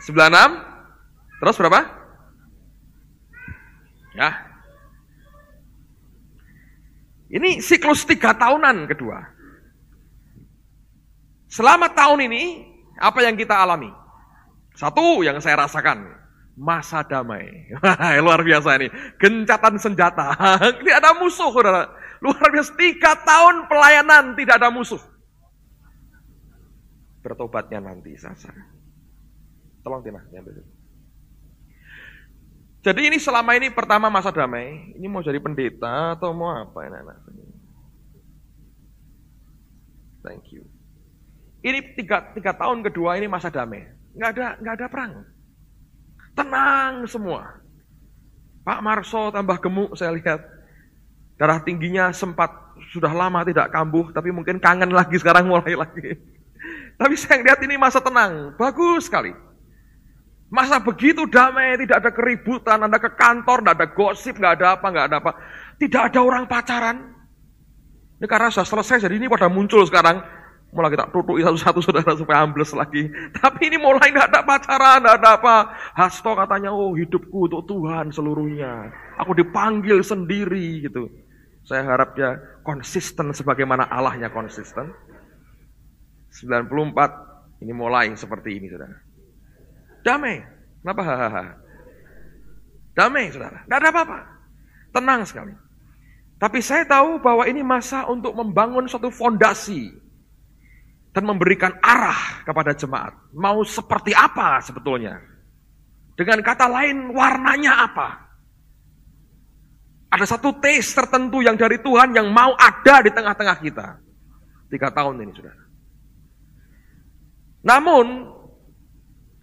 96, terus berapa? Ya, ini siklus tiga tahunan kedua. Selama tahun ini, apa yang kita alami? Satu yang saya rasakan, masa damai. *laughs* luar biasa ini. Gencatan senjata. *laughs* tidak ada musuh, saudara. Luar biasa. Tiga tahun pelayanan tidak ada musuh. Bertobatnya nanti, Sasa. Tolong Tina, yang berikutnya. Jadi ini selama ini pertama masa damai, ini mau jadi pendeta atau mau apa anak-anak? Thank you. Ini tiga, tiga tahun kedua ini masa damai. Nggak ada, nggak ada perang. Tenang semua. Pak Marso tambah gemuk saya lihat. Darah tingginya sempat sudah lama tidak kambuh, tapi mungkin kangen lagi sekarang mulai lagi. *laughs* Tapi saya lihat ini masa tenang, bagus sekali. Masa begitu damai, tidak ada keributan, anda ke kantor, tidak ada gosip, nggak ada apa, nggak ada apa. Tidak ada orang pacaran. Ini karena sudah selesai, jadi ini pada muncul sekarang. Mulai kita tutupi satu-satu saudara supaya ambles lagi. Tapi ini mulai tidak ada pacaran, tidak ada apa. Hasto katanya, oh hidupku untuk Tuhan seluruhnya. Aku dipanggil sendiri gitu. Saya harap ya konsisten sebagaimana Allahnya konsisten. 94 ini mulai seperti ini saudara. Damai. Kenapa Damai, saudara. Tidak ada apa-apa. Tenang sekali. Tapi saya tahu bahwa ini masa untuk membangun suatu fondasi dan memberikan arah kepada jemaat. Mau seperti apa sebetulnya? Dengan kata lain, warnanya apa? Ada satu tes tertentu yang dari Tuhan yang mau ada di tengah-tengah kita. Tiga tahun ini, saudara. Namun,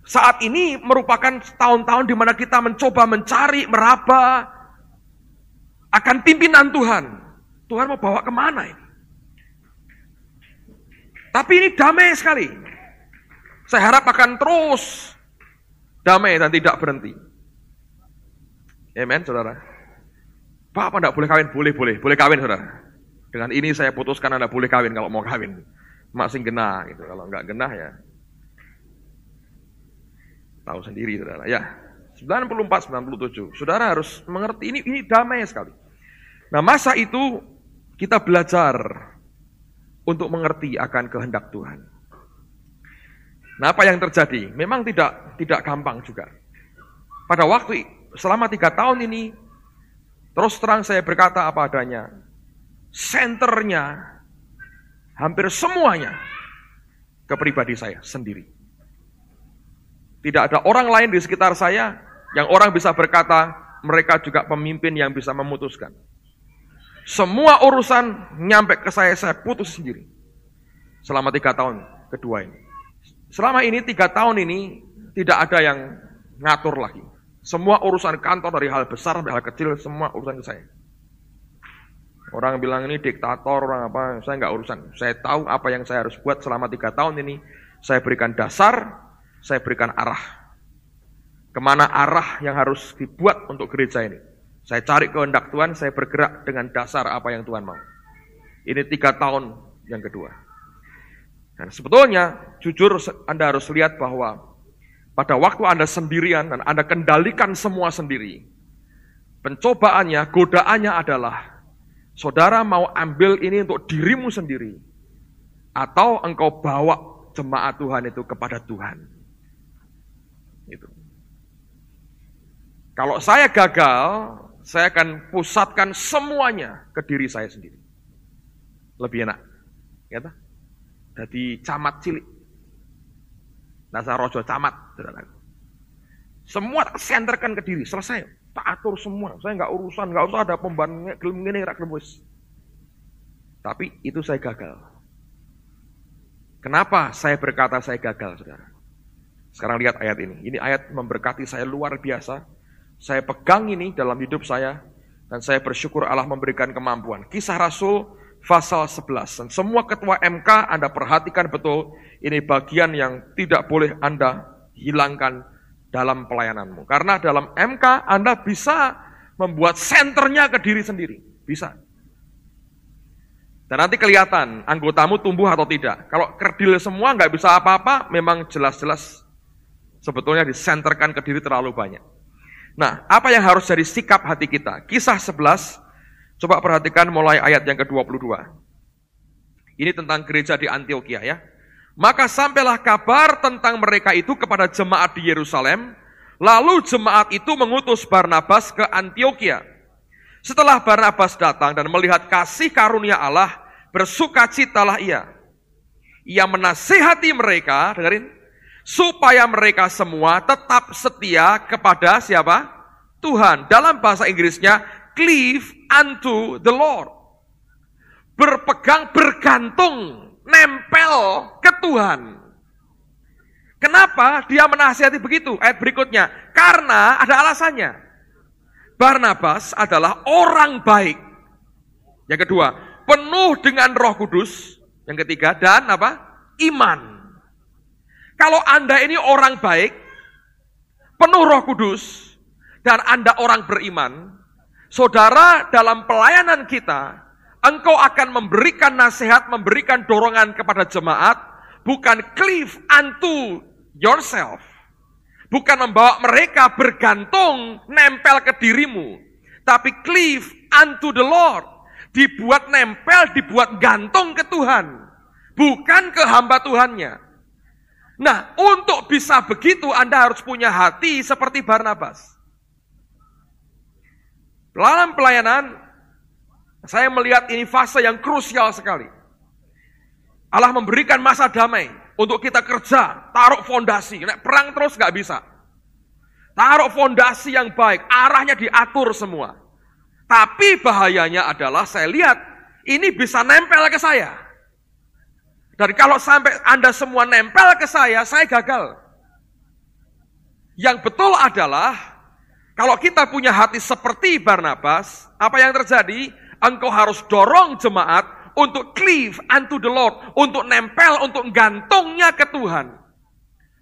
saat ini merupakan tahun-tahun di mana kita mencoba mencari, meraba akan pimpinan Tuhan. Tuhan mau bawa kemana ini? Tapi ini damai sekali. Saya harap akan terus damai dan tidak berhenti. Amen, saudara. Pak, tidak boleh kawin? Boleh, boleh. Boleh kawin, saudara. Dengan ini saya putuskan Anda boleh kawin kalau mau kawin. Mak genah gitu. Kalau nggak genah ya Tahu sendiri saudara. Ya, 94, 97. Saudara harus mengerti ini ini damai sekali. Nah masa itu kita belajar untuk mengerti akan kehendak Tuhan. Nah apa yang terjadi? Memang tidak tidak gampang juga. Pada waktu selama tiga tahun ini, terus terang saya berkata apa adanya. Senternya, hampir semuanya ke pribadi saya sendiri. Tidak ada orang lain di sekitar saya yang orang bisa berkata mereka juga pemimpin yang bisa memutuskan. Semua urusan nyampe ke saya, saya putus sendiri. Selama tiga tahun kedua ini. Selama ini tiga tahun ini tidak ada yang ngatur lagi. Semua urusan kantor dari hal besar sampai hal kecil, semua urusan ke saya. Orang bilang ini diktator, orang apa, saya nggak urusan. Saya tahu apa yang saya harus buat selama tiga tahun ini. Saya berikan dasar, saya berikan arah. Kemana arah yang harus dibuat untuk gereja ini? Saya cari kehendak Tuhan, saya bergerak dengan dasar apa yang Tuhan mau. Ini tiga tahun yang kedua. Dan sebetulnya, jujur Anda harus lihat bahwa pada waktu Anda sendirian dan Anda kendalikan semua sendiri, pencobaannya, godaannya adalah saudara mau ambil ini untuk dirimu sendiri, atau engkau bawa jemaat Tuhan itu kepada Tuhan. Kalau saya gagal, saya akan pusatkan semuanya ke diri saya sendiri. Lebih enak. Ya Jadi camat cilik. Nasa rojo camat. Semua tak senterkan ke diri, selesai. Tak atur semua. Saya nggak urusan, nggak usah ada pembantu gini Tapi itu saya gagal. Kenapa saya berkata saya gagal, saudara? Sekarang lihat ayat ini. Ini ayat memberkati saya luar biasa saya pegang ini dalam hidup saya dan saya bersyukur Allah memberikan kemampuan. Kisah Rasul pasal 11. Dan semua ketua MK Anda perhatikan betul, ini bagian yang tidak boleh Anda hilangkan dalam pelayananmu. Karena dalam MK Anda bisa membuat senternya ke diri sendiri. Bisa. Dan nanti kelihatan anggotamu tumbuh atau tidak. Kalau kerdil semua nggak bisa apa-apa, memang jelas-jelas sebetulnya disenterkan ke diri terlalu banyak. Nah, apa yang harus jadi sikap hati kita? Kisah 11, coba perhatikan mulai ayat yang ke-22. Ini tentang gereja di Antioquia ya. Maka sampailah kabar tentang mereka itu kepada jemaat di Yerusalem, lalu jemaat itu mengutus Barnabas ke Antioquia. Setelah Barnabas datang dan melihat kasih karunia Allah, bersukacitalah ia. Ia menasihati mereka, dengerin, supaya mereka semua tetap setia kepada siapa? Tuhan. Dalam bahasa Inggrisnya, cleave unto the Lord. Berpegang, bergantung, nempel ke Tuhan. Kenapa dia menasihati begitu? Ayat berikutnya. Karena ada alasannya. Barnabas adalah orang baik. Yang kedua, penuh dengan roh kudus. Yang ketiga, dan apa? Iman. Kalau Anda ini orang baik, penuh roh kudus, dan Anda orang beriman, saudara dalam pelayanan kita, engkau akan memberikan nasihat, memberikan dorongan kepada jemaat, bukan cleave unto yourself. Bukan membawa mereka bergantung, nempel ke dirimu. Tapi cleave unto the Lord. Dibuat nempel, dibuat gantung ke Tuhan. Bukan ke hamba Tuhannya. Nah, untuk bisa begitu Anda harus punya hati seperti Barnabas. Dalam pelayanan, saya melihat ini fase yang krusial sekali. Allah memberikan masa damai untuk kita kerja, taruh fondasi. Nek perang terus nggak bisa. Taruh fondasi yang baik, arahnya diatur semua. Tapi bahayanya adalah saya lihat ini bisa nempel ke saya. Dan kalau sampai Anda semua nempel ke saya, saya gagal. Yang betul adalah, kalau kita punya hati seperti Barnabas, apa yang terjadi? Engkau harus dorong jemaat untuk cleave unto the Lord, untuk nempel, untuk gantungnya ke Tuhan.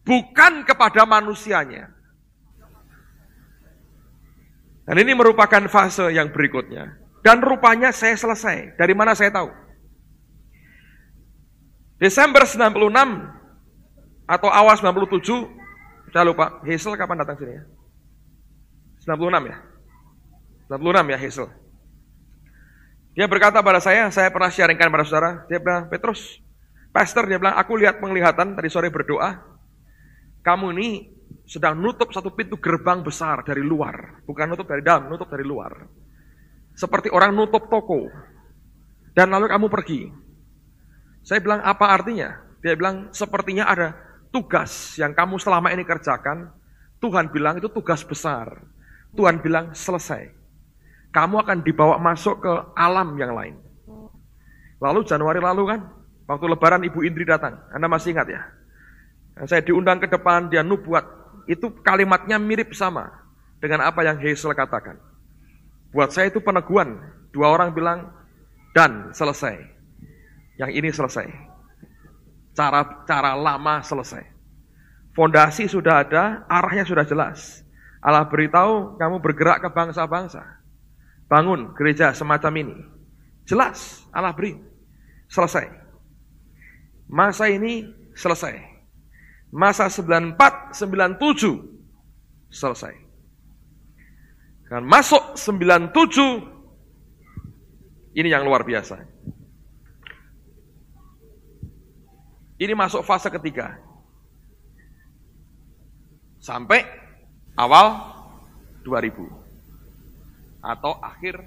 Bukan kepada manusianya. Dan ini merupakan fase yang berikutnya. Dan rupanya saya selesai. Dari mana saya tahu? Desember 96 atau awal 97, saya lupa, Hazel kapan datang sini ya? 96 ya? 96 ya Hazel. Dia berkata pada saya, saya pernah sharingkan pada saudara, dia bilang, Petrus, pastor dia bilang, aku lihat penglihatan tadi sore berdoa, kamu ini sedang nutup satu pintu gerbang besar dari luar. Bukan nutup dari dalam, nutup dari luar. Seperti orang nutup toko. Dan lalu kamu pergi. Saya bilang apa artinya? Dia bilang sepertinya ada tugas yang kamu selama ini kerjakan. Tuhan bilang itu tugas besar. Tuhan bilang selesai. Kamu akan dibawa masuk ke alam yang lain. Lalu Januari lalu kan, waktu lebaran Ibu Indri datang. Anda masih ingat ya? Saya diundang ke depan, dia nubuat. Itu kalimatnya mirip sama dengan apa yang Hazel katakan. Buat saya itu peneguhan. Dua orang bilang, dan selesai. Yang ini selesai. Cara cara lama selesai. Fondasi sudah ada, arahnya sudah jelas. Allah beritahu kamu bergerak ke bangsa-bangsa. Bangun gereja semacam ini. Jelas Allah beri. Selesai. Masa ini selesai. Masa 94, 97 selesai. Dan masuk 97 ini yang luar biasa. Ini masuk fase ketiga. Sampai awal 2000 atau akhir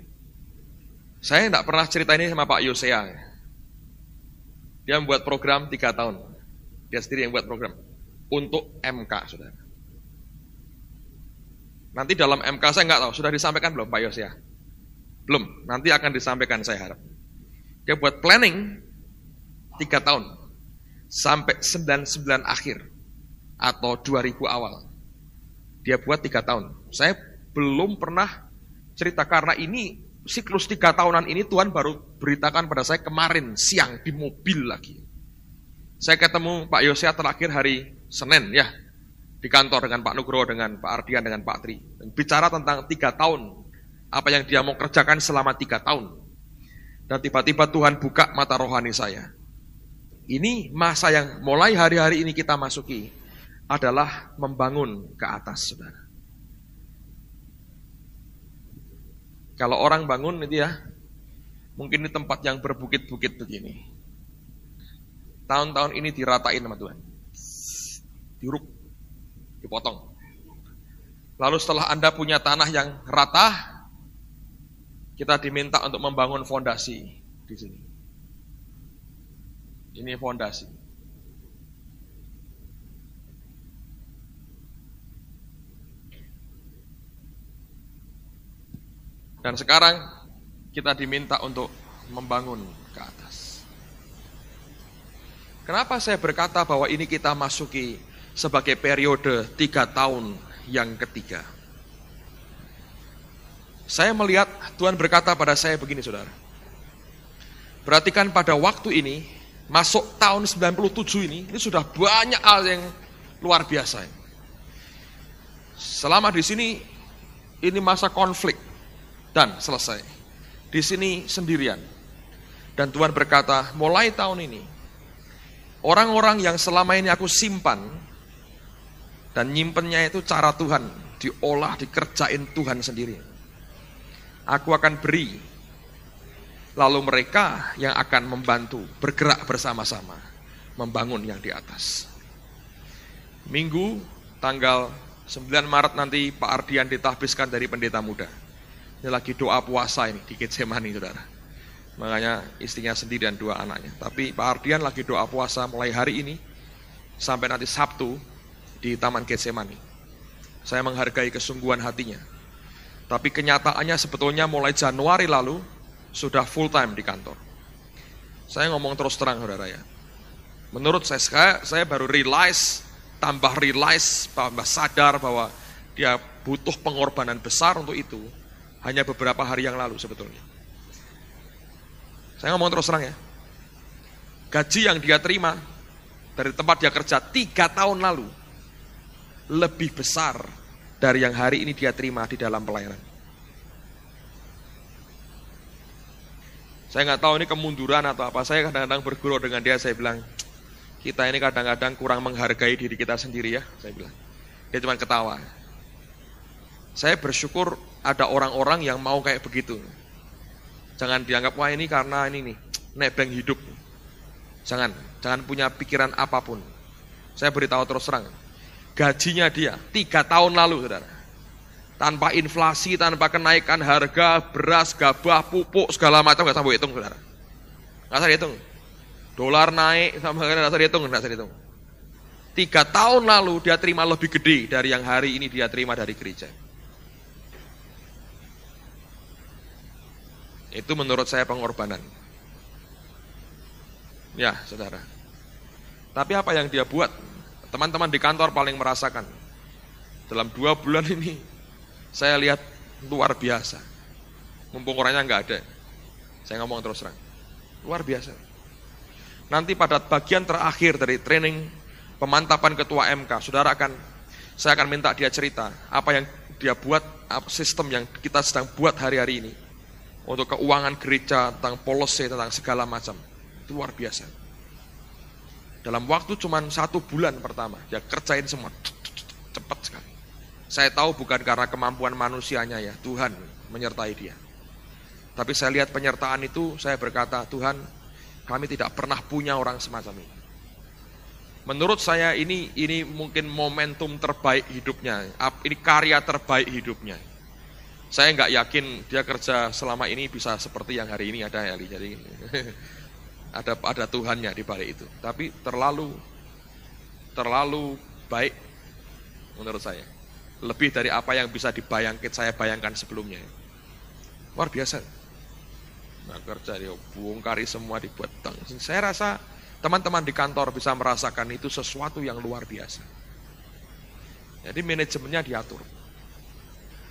saya tidak pernah cerita ini sama Pak Yosea. Dia membuat program tiga tahun. Dia sendiri yang buat program untuk MK, saudara. Nanti dalam MK saya nggak tahu sudah disampaikan belum Pak Yosea. Belum. Nanti akan disampaikan saya harap. Dia buat planning tiga tahun sampai 99 akhir atau 2000 awal. Dia buat tiga tahun. Saya belum pernah cerita karena ini siklus tiga tahunan ini Tuhan baru beritakan pada saya kemarin siang di mobil lagi. Saya ketemu Pak Yosia terakhir hari Senin ya di kantor dengan Pak Nugroho, dengan Pak Ardian, dengan Pak Tri. Dan bicara tentang tiga tahun, apa yang dia mau kerjakan selama tiga tahun. Dan tiba-tiba Tuhan buka mata rohani saya. Ini masa yang mulai hari-hari ini kita masuki adalah membangun ke atas, saudara. Kalau orang bangun itu ya, mungkin di tempat yang berbukit-bukit begini. Tahun-tahun ini diratain sama Tuhan. Diruk, dipotong. Lalu setelah Anda punya tanah yang rata, kita diminta untuk membangun fondasi di sini. Ini fondasi. Dan sekarang kita diminta untuk membangun ke atas. Kenapa saya berkata bahwa ini kita masuki sebagai periode tiga tahun yang ketiga? Saya melihat Tuhan berkata pada saya begini, saudara. Perhatikan pada waktu ini, masuk tahun 97 ini, ini sudah banyak hal yang luar biasa. Selama di sini, ini masa konflik dan selesai. Di sini sendirian. Dan Tuhan berkata, mulai tahun ini, orang-orang yang selama ini aku simpan, dan nyimpennya itu cara Tuhan, diolah, dikerjain Tuhan sendiri. Aku akan beri lalu mereka yang akan membantu bergerak bersama-sama membangun yang di atas. Minggu tanggal 9 Maret nanti Pak Ardian ditahbiskan dari pendeta muda. Ini lagi doa puasa ini di Getsemani saudara. Makanya istrinya sendiri dan dua anaknya. Tapi Pak Ardian lagi doa puasa mulai hari ini sampai nanti Sabtu di Taman Getsemani. Saya menghargai kesungguhan hatinya. Tapi kenyataannya sebetulnya mulai Januari lalu sudah full time di kantor. Saya ngomong terus terang saudara ya. Menurut saya, saya baru realize, tambah realize, tambah sadar bahwa dia butuh pengorbanan besar untuk itu hanya beberapa hari yang lalu sebetulnya. Saya ngomong terus terang ya. Gaji yang dia terima dari tempat dia kerja tiga tahun lalu lebih besar dari yang hari ini dia terima di dalam pelayanan. Saya nggak tahu ini kemunduran atau apa. Saya kadang-kadang bergurau dengan dia. Saya bilang, kita ini kadang-kadang kurang menghargai diri kita sendiri ya. Saya bilang. Dia cuma ketawa. Saya bersyukur ada orang-orang yang mau kayak begitu. Jangan dianggap, wah ini karena ini nih, nebeng hidup. Jangan, jangan punya pikiran apapun. Saya beritahu terus terang, gajinya dia tiga tahun lalu, saudara. Tanpa inflasi, tanpa kenaikan harga, beras, gabah, pupuk, segala macam nggak sampai hitung saudara. Nggak sampai dihitung. Dolar naik sama kan nggak usah dihitung, nggak usah dihitung. Tiga tahun lalu dia terima lebih gede dari yang hari ini dia terima dari gereja. Itu menurut saya pengorbanan. Ya, saudara. Tapi apa yang dia buat? Teman-teman di kantor paling merasakan. Dalam dua bulan ini, saya lihat luar biasa. Mumpung orangnya nggak ada, saya ngomong terus terang, luar biasa. Nanti pada bagian terakhir dari training pemantapan ketua MK, saudara akan saya akan minta dia cerita apa yang dia buat, sistem yang kita sedang buat hari-hari ini untuk keuangan gereja, tentang policy, tentang segala macam. Itu luar biasa. Dalam waktu cuma satu bulan pertama, ya kerjain semua cepat sekali. Saya tahu bukan karena kemampuan manusianya ya, Tuhan menyertai dia. Tapi saya lihat penyertaan itu, saya berkata, Tuhan, kami tidak pernah punya orang semacam ini. Menurut saya ini ini mungkin momentum terbaik hidupnya, ini karya terbaik hidupnya. Saya nggak yakin dia kerja selama ini bisa seperti yang hari ini ada Eli. Jadi *laughs* ada ada Tuhannya di balik itu. Tapi terlalu terlalu baik menurut saya. Lebih dari apa yang bisa dibayangkan saya bayangkan sebelumnya. Luar biasa. Nah, kerja dia bongkari semua dibuat teng. Saya rasa teman-teman di kantor bisa merasakan itu sesuatu yang luar biasa. Jadi manajemennya diatur.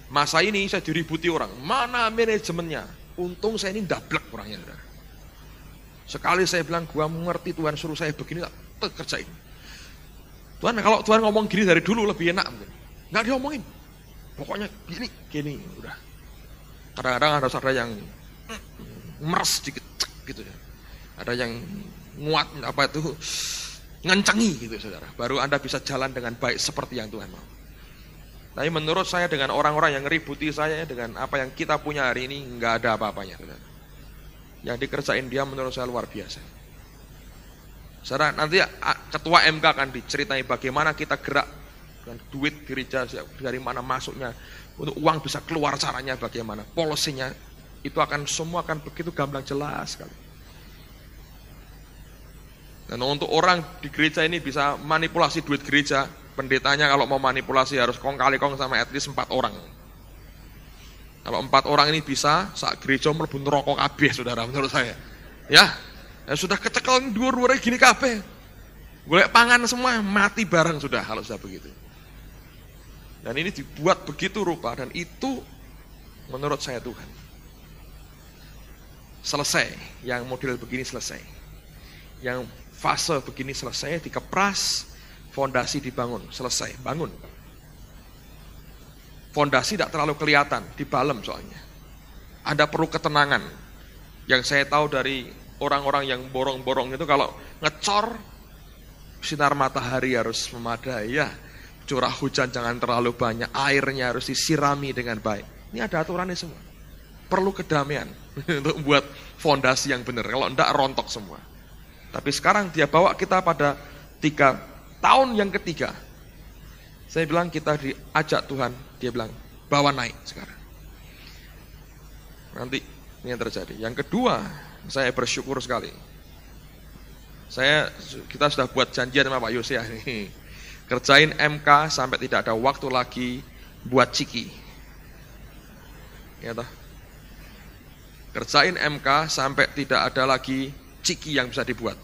Masa ini saya diributi orang, mana manajemennya? Untung saya ini dablek orangnya. sudah. Sekali saya bilang, gua mengerti Tuhan suruh saya begini, tak kerjain. Tuhan, kalau Tuhan ngomong gini dari dulu lebih enak mungkin nggak diomongin pokoknya gini gini udah kadang-kadang ada saudara yang meres dikit gitu ya ada yang nguat apa itu ngencengi gitu saudara baru anda bisa jalan dengan baik seperti yang Tuhan mau tapi menurut saya dengan orang-orang yang ributi saya dengan apa yang kita punya hari ini nggak ada apa-apanya saudara yang dikerjain dia menurut saya luar biasa saudara nanti ketua MK akan diceritain bagaimana kita gerak dan duit gereja dari mana masuknya, untuk uang bisa keluar caranya bagaimana, polosinya itu akan semua akan begitu gamblang jelas sekali. Dan untuk orang di gereja ini bisa manipulasi duit gereja, pendetanya kalau mau manipulasi harus kong kali kong sama at least empat orang. Kalau empat orang ini bisa, saat gereja merebut rokok kabeh, saudara, menurut saya. Ya, ya sudah kecekel dua-dua gini kafe Gue pangan semua, mati bareng sudah kalau sudah begitu. Dan ini dibuat begitu rupa dan itu menurut saya Tuhan. Selesai, yang model begini selesai. Yang fase begini selesai, dikepras, fondasi dibangun, selesai, bangun. Fondasi tidak terlalu kelihatan, di dibalem soalnya. Ada perlu ketenangan. Yang saya tahu dari orang-orang yang borong-borong itu kalau ngecor, sinar matahari harus memadai ya curah hujan jangan terlalu banyak, airnya harus disirami dengan baik. Ini ada aturannya semua. Perlu kedamaian *laughs* untuk membuat fondasi yang benar. Kalau tidak rontok semua. Tapi sekarang dia bawa kita pada tiga tahun yang ketiga. Saya bilang kita diajak Tuhan, dia bilang bawa naik sekarang. Nanti ini yang terjadi. Yang kedua, saya bersyukur sekali. Saya kita sudah buat janjian sama Pak Yosef ini *laughs* Kerjain MK sampai tidak ada waktu lagi buat ciki. Ya toh. Kerjain MK sampai tidak ada lagi ciki yang bisa dibuat.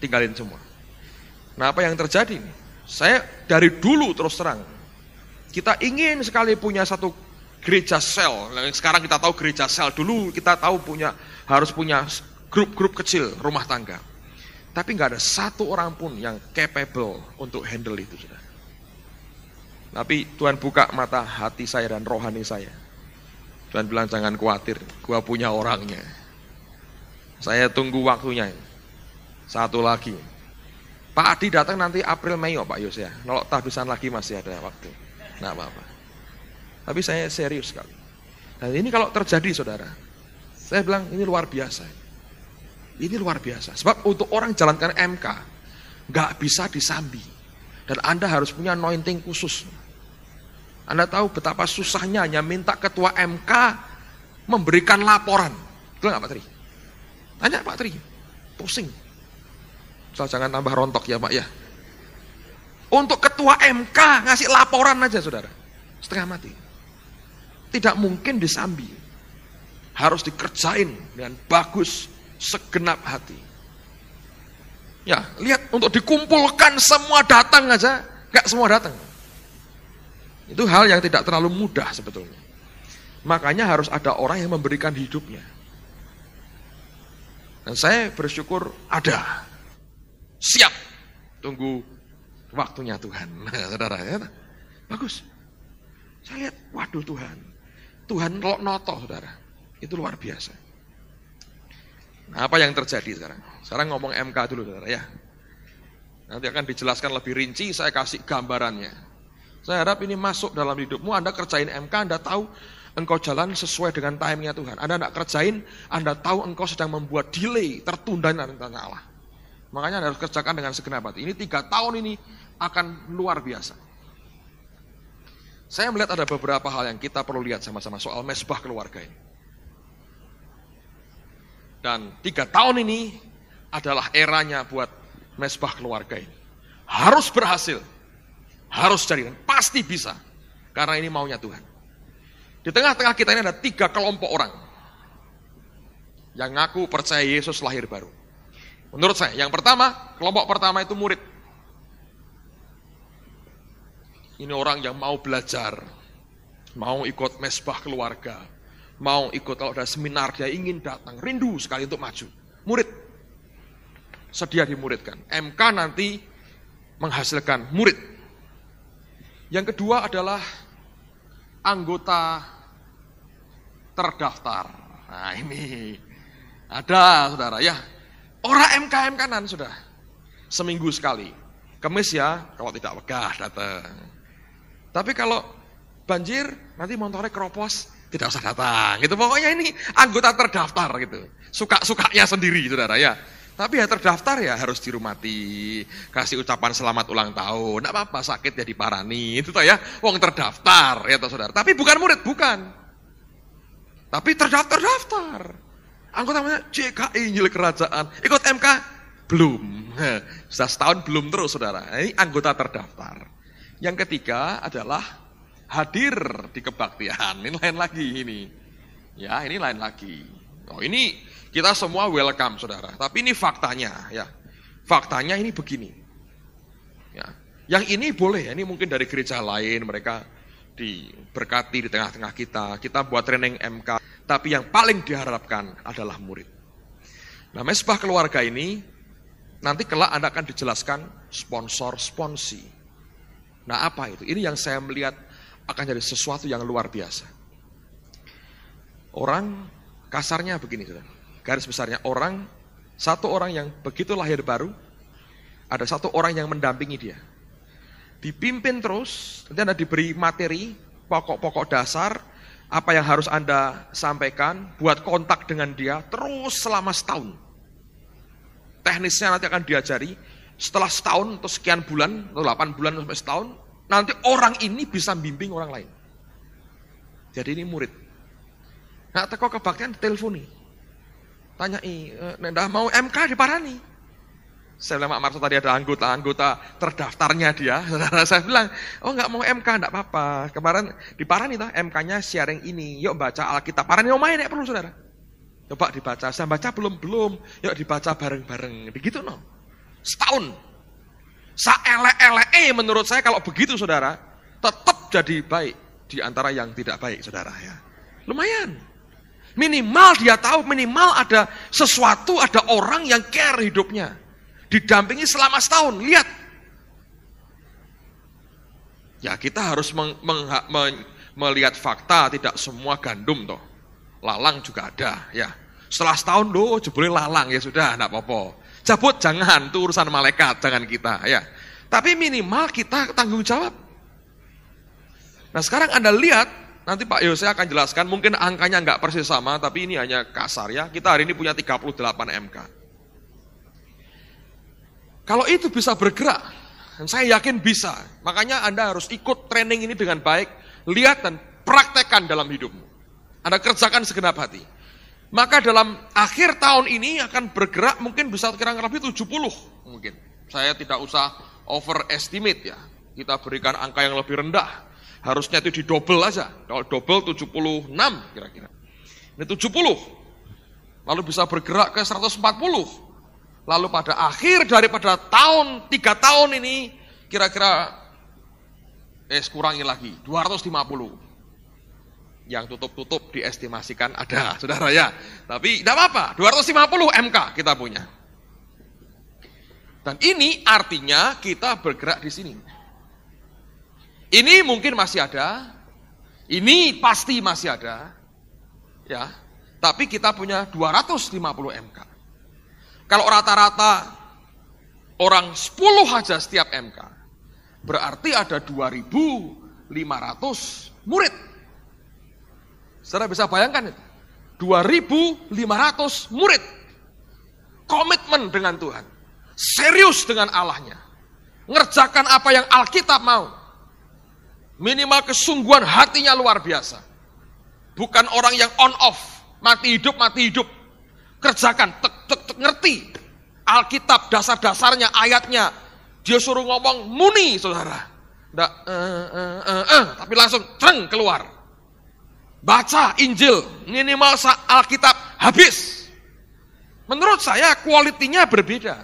Tinggalin semua. Nah apa yang terjadi Saya dari dulu terus terang, kita ingin sekali punya satu gereja sel. Nah, sekarang kita tahu gereja sel, dulu kita tahu punya harus punya grup-grup kecil rumah tangga. Tapi nggak ada satu orang pun yang capable untuk handle itu. Sudah. Tapi Tuhan buka mata hati saya dan rohani saya. Tuhan bilang jangan khawatir, gua punya orangnya. Saya tunggu waktunya. Satu lagi. Pak Adi datang nanti April Mei oh, Pak Yus ya. Nolok tahbisan lagi masih ada waktu. Nah apa-apa. Tapi saya serius sekali. Dan ini kalau terjadi saudara, saya bilang ini luar biasa. Ini luar biasa. Sebab untuk orang jalankan MK, nggak bisa disambi. Dan Anda harus punya anointing khusus. Anda tahu betapa susahnya hanya minta ketua MK memberikan laporan. Betul nggak Pak Tri? Tanya Pak Tri. Pusing. Soal jangan tambah rontok ya Pak ya. Untuk ketua MK ngasih laporan aja saudara. Setengah mati. Tidak mungkin disambi. Harus dikerjain dengan bagus, segenap hati. Ya, lihat untuk dikumpulkan semua datang aja, nggak semua datang. Itu hal yang tidak terlalu mudah sebetulnya. Makanya harus ada orang yang memberikan hidupnya. Dan saya bersyukur ada. Siap. Tunggu waktunya Tuhan. *laughs* saudara, ya. Bagus. Saya lihat, waduh Tuhan. Tuhan lo noto, saudara. Itu luar biasa. Apa yang terjadi sekarang? Sekarang ngomong MK dulu saudara ya. Nanti akan dijelaskan lebih rinci, saya kasih gambarannya. Saya harap ini masuk dalam hidupmu, Anda kerjain MK, Anda tahu engkau jalan sesuai dengan timingnya Tuhan. Anda tidak kerjain, Anda tahu engkau sedang membuat delay, tertunda dan tanah Allah. Makanya Anda harus kerjakan dengan segenap hati. Ini tiga tahun ini akan luar biasa. Saya melihat ada beberapa hal yang kita perlu lihat sama-sama soal mesbah keluarga ini. Dan tiga tahun ini adalah eranya buat mesbah keluarga ini. Harus berhasil. Harus jadi. Dan pasti bisa. Karena ini maunya Tuhan. Di tengah-tengah kita ini ada tiga kelompok orang. Yang ngaku percaya Yesus lahir baru. Menurut saya, yang pertama, kelompok pertama itu murid. Ini orang yang mau belajar, mau ikut mesbah keluarga, mau ikut kalau ada seminar dia ingin datang, rindu sekali untuk maju. Murid sedia dimuridkan. MK nanti menghasilkan murid. Yang kedua adalah anggota terdaftar. Nah ini ada saudara ya. orang MK-MK kanan sudah. Seminggu sekali. Kemis ya, kalau tidak wegah datang. Tapi kalau banjir, nanti motornya keropos, tidak usah datang. Gitu pokoknya ini anggota terdaftar gitu. Suka-sukanya sendiri saudara ya. Tapi ya terdaftar ya harus dirumati, kasih ucapan selamat ulang tahun, tidak apa-apa sakit ya diparani, itu toh ya, wong terdaftar ya toh saudara. Tapi bukan murid, bukan. Tapi terdaftar daftar. Anggota namanya JKI Nyilek Kerajaan, ikut MK belum. Sudah setahun belum terus saudara. Ini anggota terdaftar. Yang ketiga adalah hadir di kebaktian. Ini lain lagi ini. Ya, ini lain lagi. Oh, ini kita semua welcome, Saudara. Tapi ini faktanya, ya. Faktanya ini begini. Ya. Yang ini boleh, ya. ini mungkin dari gereja lain mereka diberkati di tengah-tengah kita. Kita buat training MK, tapi yang paling diharapkan adalah murid. Nah, mesbah keluarga ini nanti kelak Anda akan dijelaskan sponsor sponsi. Nah, apa itu? Ini yang saya melihat akan jadi sesuatu yang luar biasa. Orang kasarnya begini, saudara. garis besarnya orang satu orang yang begitu lahir baru ada satu orang yang mendampingi dia. Dipimpin terus, nanti Anda diberi materi, pokok-pokok dasar, apa yang harus Anda sampaikan, buat kontak dengan dia terus selama setahun. Teknisnya nanti akan diajari, setelah setahun atau sekian bulan, atau 8 bulan sampai setahun, Nanti orang ini bisa bimbing orang lain. Jadi ini murid. Nah, teko kebaktian telponi. Tanya, eh, nendah mau MK di Parani. Saya bilang, Mak Marso tadi ada anggota-anggota terdaftarnya dia. *laughs* saya bilang, oh nggak mau MK, nggak apa-apa. Kemarin di Parani MK-nya sharing ini. Yuk baca Alkitab Parani, oh main ya perlu saudara. Coba dibaca, saya baca belum belum. Yuk dibaca bareng-bareng. Begitu no. Setahun Saele-ele menurut saya kalau begitu saudara, tetap jadi baik di antara yang tidak baik saudara ya. Lumayan. Minimal dia tahu, minimal ada sesuatu, ada orang yang care hidupnya. Didampingi selama setahun, lihat. Ya kita harus meng, meng, melihat fakta, tidak semua gandum toh. Lalang juga ada ya. Setelah setahun loh, jebule lalang ya sudah, anak popo. Cabut jangan, itu urusan malaikat, jangan kita. Ya. Tapi minimal kita tanggung jawab. Nah sekarang Anda lihat, nanti Pak Yose akan jelaskan, mungkin angkanya nggak persis sama, tapi ini hanya kasar ya. Kita hari ini punya 38 MK. Kalau itu bisa bergerak, dan saya yakin bisa. Makanya Anda harus ikut training ini dengan baik, lihat dan praktekkan dalam hidupmu. Anda kerjakan segenap hati. Maka dalam akhir tahun ini akan bergerak mungkin bisa kira-kira lebih 70 mungkin. Saya tidak usah overestimate ya. Kita berikan angka yang lebih rendah. Harusnya itu di double aja. Kalau double 76 kira-kira. Ini 70. Lalu bisa bergerak ke 140. Lalu pada akhir daripada tahun, tiga tahun ini kira-kira eh kurangi lagi 250 yang tutup-tutup diestimasikan ada, *laughs* saudara ya. Tapi tidak apa-apa, 250 MK kita punya. Dan ini artinya kita bergerak di sini. Ini mungkin masih ada, ini pasti masih ada, ya. Tapi kita punya 250 MK. Kalau rata-rata orang 10 saja setiap MK, berarti ada 2.500 murid Saudara bisa bayangkan itu. 2.500 murid komitmen dengan Tuhan. Serius dengan Allahnya. Ngerjakan apa yang Alkitab mau. Minimal kesungguhan hatinya luar biasa. Bukan orang yang on off, mati hidup, mati hidup. Kerjakan, tek, tek, tek, ngerti. Alkitab dasar-dasarnya, ayatnya. Dia suruh ngomong muni, saudara. Nggak, uh, eh, uh, eh, uh, eh, uh, tapi langsung, cereng, keluar baca Injil, minimal Alkitab habis. Menurut saya kualitinya berbeda.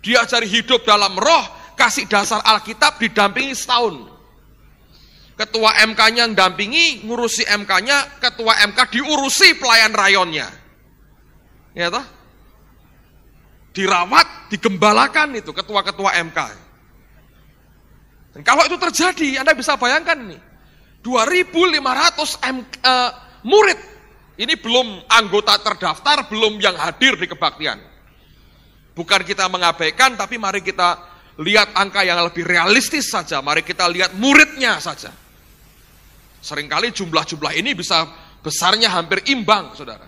Diajari hidup dalam roh, kasih dasar Alkitab didampingi setahun. Ketua MK-nya yang dampingi, ngurusi MK-nya, ketua MK diurusi pelayan rayonnya. Ya toh? Dirawat, digembalakan itu ketua-ketua MK. Dan kalau itu terjadi, Anda bisa bayangkan nih, 2.500 M, uh, murid. Ini belum anggota terdaftar, belum yang hadir di kebaktian. Bukan kita mengabaikan, tapi mari kita lihat angka yang lebih realistis saja. Mari kita lihat muridnya saja. Seringkali jumlah-jumlah ini bisa besarnya hampir imbang, saudara.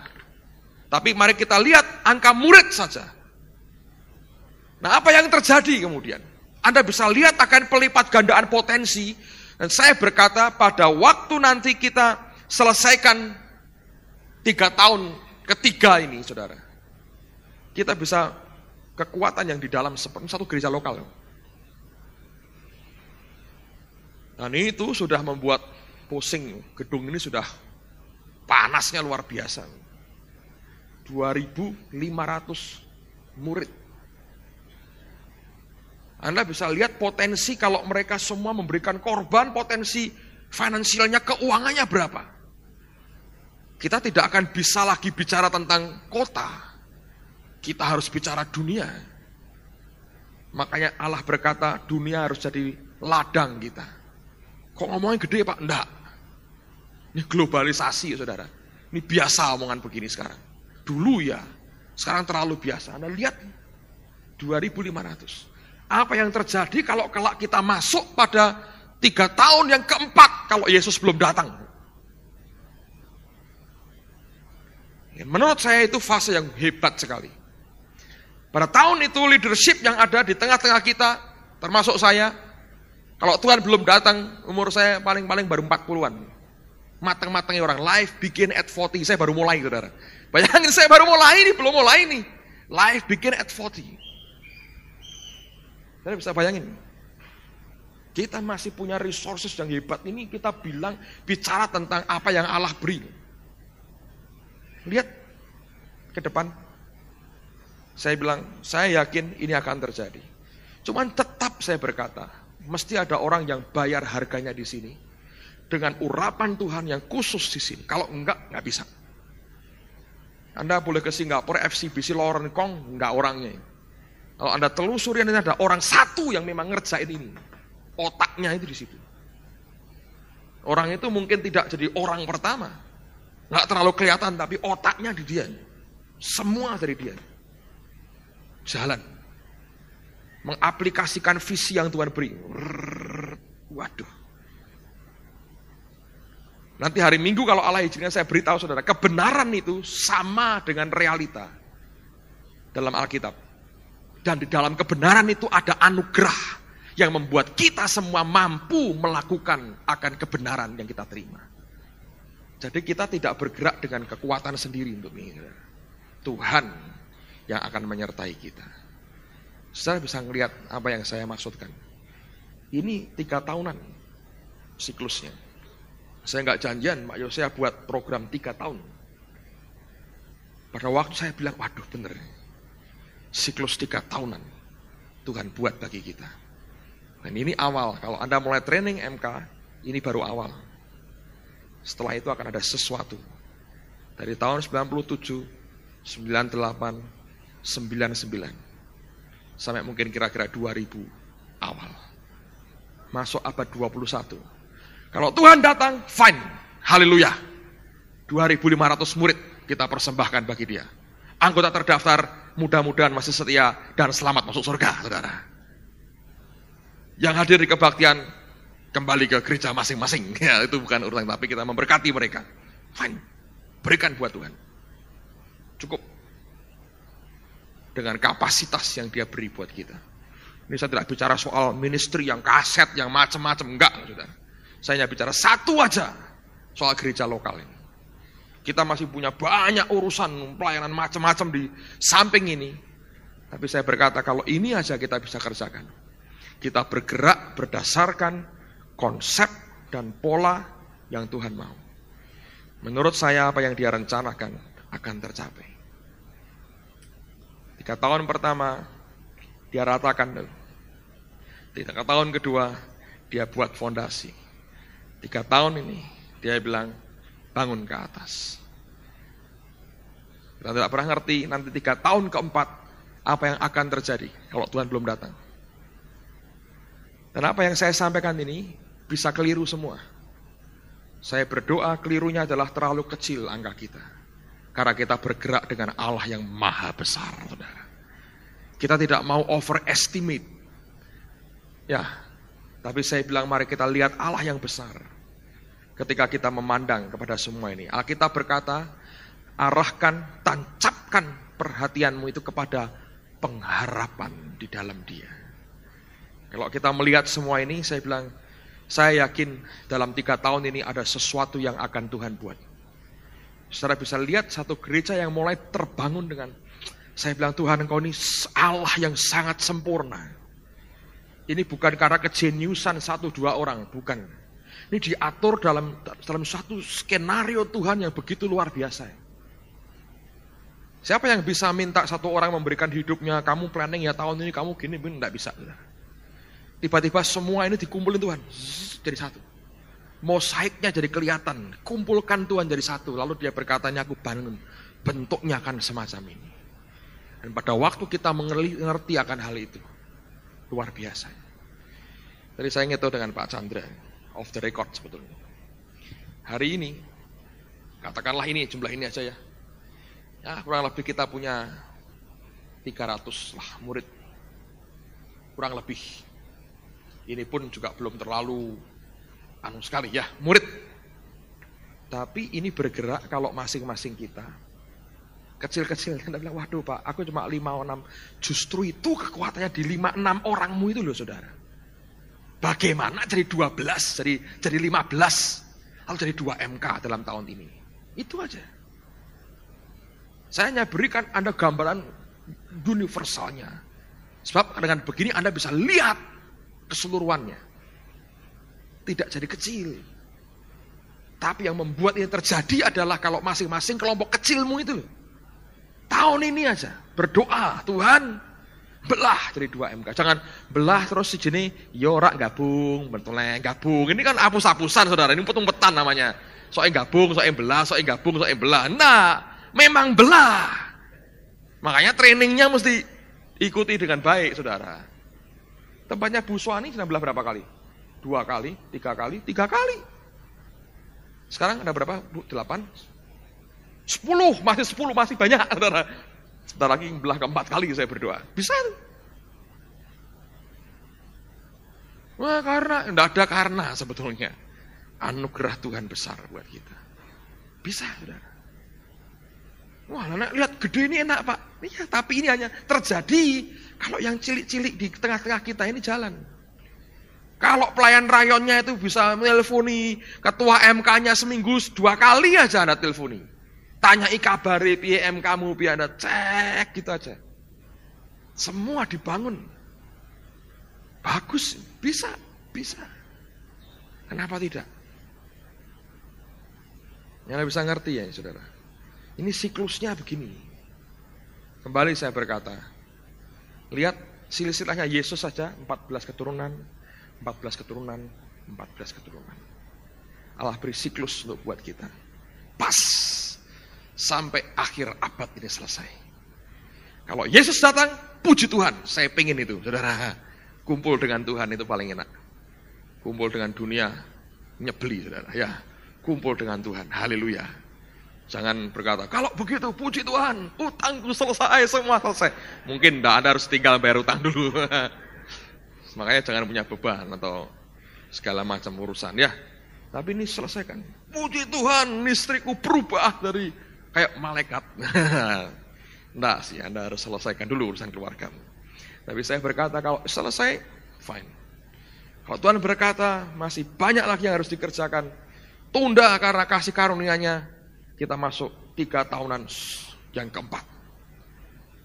Tapi mari kita lihat angka murid saja. Nah, apa yang terjadi kemudian? Anda bisa lihat akan pelipat gandaan potensi dan saya berkata pada waktu nanti kita selesaikan tiga tahun ketiga ini, saudara. Kita bisa kekuatan yang di dalam seperti satu gereja lokal. Dan itu sudah membuat pusing. Gedung ini sudah panasnya luar biasa. 2.500 murid anda bisa lihat potensi kalau mereka semua memberikan korban, potensi finansialnya, keuangannya berapa. Kita tidak akan bisa lagi bicara tentang kota. Kita harus bicara dunia. Makanya Allah berkata dunia harus jadi ladang kita. Kok ngomongnya gede pak? Enggak. Ini globalisasi ya saudara. Ini biasa omongan begini sekarang. Dulu ya, sekarang terlalu biasa. Anda lihat 2500. Apa yang terjadi kalau kelak kita masuk pada tiga tahun yang keempat kalau Yesus belum datang? Ya, menurut saya itu fase yang hebat sekali. Pada tahun itu leadership yang ada di tengah-tengah kita, termasuk saya, kalau Tuhan belum datang, umur saya paling-paling baru 40-an matang-matangnya orang life begin at 40 saya baru mulai saudara bayangin saya baru mulai ini belum mulai ini Life begin at 40 saya bisa bayangin. Kita masih punya resources yang hebat ini kita bilang bicara tentang apa yang Allah beri. Lihat ke depan. Saya bilang, saya yakin ini akan terjadi. Cuman tetap saya berkata, mesti ada orang yang bayar harganya di sini dengan urapan Tuhan yang khusus di sini. Kalau enggak, enggak bisa. Anda boleh ke Singapura, FCBC Lawrence Kong, enggak orangnya. Kalau Anda telusuri ini ada orang satu yang memang ngerjain ini. Otaknya itu di situ. Orang itu mungkin tidak jadi orang pertama. Nggak terlalu kelihatan, tapi otaknya di dia. Semua dari dia. Jalan. Mengaplikasikan visi yang Tuhan beri. waduh. Nanti hari Minggu kalau Allah izinkan saya beritahu saudara, kebenaran itu sama dengan realita dalam Alkitab. Dan di dalam kebenaran itu ada anugerah yang membuat kita semua mampu melakukan akan kebenaran yang kita terima. Jadi kita tidak bergerak dengan kekuatan sendiri untuk mengira. Tuhan yang akan menyertai kita. Saya bisa melihat apa yang saya maksudkan. Ini tiga tahunan siklusnya. Saya nggak janjian Pak saya buat program tiga tahun. Pada waktu saya bilang, waduh bener siklus tiga tahunan Tuhan buat bagi kita. Dan ini awal, kalau Anda mulai training MK, ini baru awal. Setelah itu akan ada sesuatu. Dari tahun 97, 98, 99, sampai mungkin kira-kira 2000 awal. Masuk abad 21. Kalau Tuhan datang, fine. Haleluya. 2500 murid kita persembahkan bagi dia anggota terdaftar, mudah-mudahan masih setia dan selamat masuk surga, saudara. Yang hadir di kebaktian, kembali ke gereja masing-masing. *laughs* Ya, itu bukan urutan, tapi kita memberkati mereka. Fine, berikan buat Tuhan. Cukup. Dengan kapasitas yang dia beri buat kita. Ini saya tidak bicara soal ministry yang kaset, yang macam-macam. Enggak, saudara. Saya hanya bicara satu aja soal gereja lokal ini. Kita masih punya banyak urusan pelayanan macam-macam di samping ini. Tapi saya berkata kalau ini aja kita bisa kerjakan. Kita bergerak berdasarkan konsep dan pola yang Tuhan mau. Menurut saya apa yang dia rencanakan akan tercapai. Tiga tahun pertama dia ratakan dulu. Tiga tahun kedua dia buat fondasi. Tiga tahun ini dia bilang bangun ke atas. Kita tidak pernah ngerti nanti tiga tahun keempat apa yang akan terjadi kalau Tuhan belum datang. Dan apa yang saya sampaikan ini bisa keliru semua. Saya berdoa kelirunya adalah terlalu kecil angka kita. Karena kita bergerak dengan Allah yang maha besar. Saudara. Kita tidak mau overestimate. Ya, tapi saya bilang mari kita lihat Allah yang besar ketika kita memandang kepada semua ini. Alkitab berkata, arahkan, tancapkan perhatianmu itu kepada pengharapan di dalam dia. Kalau kita melihat semua ini, saya bilang, saya yakin dalam tiga tahun ini ada sesuatu yang akan Tuhan buat. Saudara bisa lihat satu gereja yang mulai terbangun dengan, saya bilang Tuhan engkau ini Allah yang sangat sempurna. Ini bukan karena kejeniusan satu dua orang, bukan. Ini diatur dalam dalam satu skenario Tuhan yang begitu luar biasa. Siapa yang bisa minta satu orang memberikan hidupnya, kamu planning ya tahun ini kamu gini, pun tidak bisa. Tiba-tiba semua ini dikumpulin Tuhan jadi satu. Mosaiknya jadi kelihatan, kumpulkan Tuhan jadi satu. Lalu dia berkatanya aku bangun, bentuknya akan semacam ini. Dan pada waktu kita mengerti akan hal itu, luar biasa. Tadi saya ngeto dengan Pak Chandra, Of the record sebetulnya. Hari ini, katakanlah ini jumlah ini aja ya. Ya kurang lebih kita punya 300 lah murid. Kurang lebih. Ini pun juga belum terlalu anu sekali ya, murid. Tapi ini bergerak kalau masing-masing kita kecil-kecil. kita kan bilang, waduh pak, aku cuma 5 6. Justru itu kekuatannya di 5 6 orangmu itu loh saudara. Bagaimana jadi 12, jadi, jadi 15, lalu jadi 2 MK dalam tahun ini. Itu aja. Saya hanya berikan Anda gambaran universalnya. Sebab dengan begini Anda bisa lihat keseluruhannya. Tidak jadi kecil. Tapi yang membuat ini terjadi adalah kalau masing-masing kelompok kecilmu itu Tahun ini aja berdoa, Tuhan belah dari dua MK. Jangan belah terus si jenis yorak gabung, bentoleng gabung. Ini kan apus-apusan saudara, ini potong petan namanya. Soalnya gabung, soalnya belah, soalnya gabung, soalnya belah. Nah, memang belah. Makanya trainingnya mesti ikuti dengan baik saudara. Tempatnya Bu Suwani sudah belah berapa kali? Dua kali, tiga kali, tiga kali. Sekarang ada berapa? Bu, delapan? Sepuluh, masih sepuluh, masih banyak saudara. Sebentar lagi belah keempat kali saya berdoa. Bisa itu. Wah karena, tidak ada karena sebetulnya. Anugerah Tuhan besar buat kita. Bisa, saudara. Wah, anak lihat gede ini enak pak. Iya, tapi ini hanya terjadi kalau yang cilik-cilik di tengah-tengah kita ini jalan. Kalau pelayan rayonnya itu bisa menelponi ketua MK-nya seminggu dua kali aja anak telponi tanya kabari PM kamu biar ada cek gitu aja. Semua dibangun. Bagus, bisa, bisa. Kenapa tidak? Yang bisa ngerti ya, saudara. Ini siklusnya begini. Kembali saya berkata, lihat silsilahnya Yesus saja, 14 keturunan, 14 keturunan, 14 keturunan. Allah beri siklus untuk buat kita. Pas sampai akhir abad ini selesai. Kalau Yesus datang, puji Tuhan, saya pengen itu, saudara. Kumpul dengan Tuhan itu paling enak. Kumpul dengan dunia, nyebeli, saudara. Ya, kumpul dengan Tuhan, haleluya. Jangan berkata, kalau begitu puji Tuhan, utangku selesai, semua selesai. Mungkin tidak ada harus tinggal bayar utang dulu. *laughs* Makanya jangan punya beban atau segala macam urusan ya. Tapi ini selesaikan. Puji Tuhan, istriku berubah dari kayak malaikat. Enggak *laughs* sih, Anda harus selesaikan dulu urusan keluarga. Tapi saya berkata kalau selesai, fine. Kalau Tuhan berkata masih banyak lagi yang harus dikerjakan, tunda karena kasih karunia-Nya, kita masuk tiga tahunan yang keempat.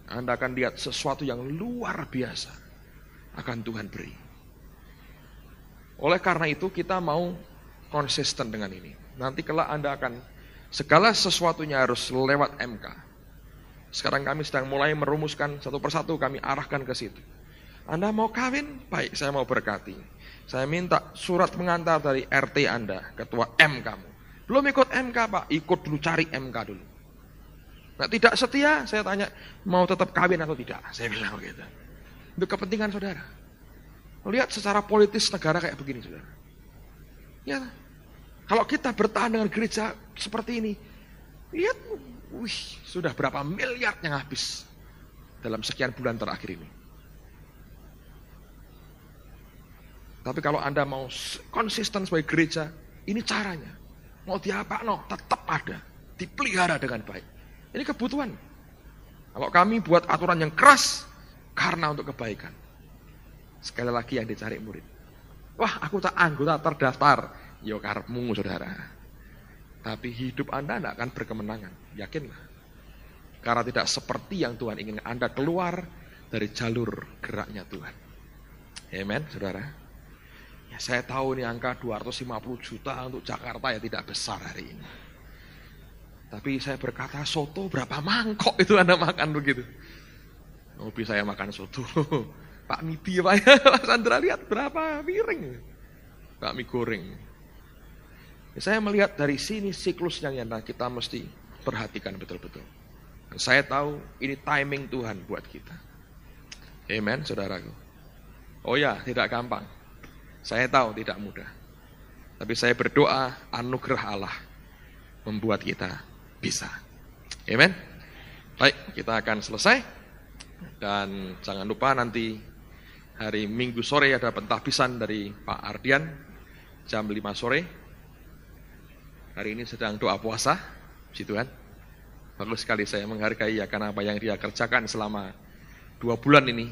Anda akan lihat sesuatu yang luar biasa akan Tuhan beri. Oleh karena itu kita mau konsisten dengan ini. Nanti kelak Anda akan Segala sesuatunya harus lewat MK. Sekarang kami sedang mulai merumuskan satu persatu kami arahkan ke situ. Anda mau kawin? Baik, saya mau berkati. Saya minta surat pengantar dari RT Anda, ketua M kamu. Belum ikut MK Pak, ikut dulu cari MK dulu. Nah, tidak setia, saya tanya, mau tetap kawin atau tidak? Saya bilang begitu. Untuk kepentingan saudara. Lihat secara politis negara kayak begini saudara. Ya, kalau kita bertahan dengan gereja seperti ini, lihat, wih, sudah berapa miliar yang habis dalam sekian bulan terakhir ini. Tapi kalau Anda mau konsisten sebagai gereja, ini caranya. Mau diapa no, tetap ada. Dipelihara dengan baik. Ini kebutuhan. Kalau kami buat aturan yang keras, karena untuk kebaikan. Sekali lagi yang dicari murid. Wah, aku tak anggota terdaftar yo ya karepmu saudara. Tapi hidup Anda tidak akan berkemenangan, yakinlah. Karena tidak seperti yang Tuhan ingin Anda keluar dari jalur geraknya Tuhan. Amen, saudara. Ya, saya tahu ini angka 250 juta untuk Jakarta ya tidak besar hari ini. Tapi saya berkata soto berapa mangkok itu Anda makan begitu. Hobi saya makan soto. *laughs* Pak Miti ya Pak, *laughs* Pak Sandra lihat berapa piring. Mi goreng. Saya melihat dari sini siklusnya yang nah, kita mesti perhatikan betul-betul. saya tahu ini timing Tuhan buat kita. Amen, saudaraku. Oh ya, tidak gampang. Saya tahu tidak mudah. Tapi saya berdoa anugerah Allah membuat kita bisa. Amen. Baik, kita akan selesai. Dan jangan lupa nanti hari Minggu sore ada pentahbisan dari Pak Ardian jam 5 sore hari ini sedang doa puasa, puji Tuhan. Bagus sekali saya menghargai ya karena apa yang dia kerjakan selama dua bulan ini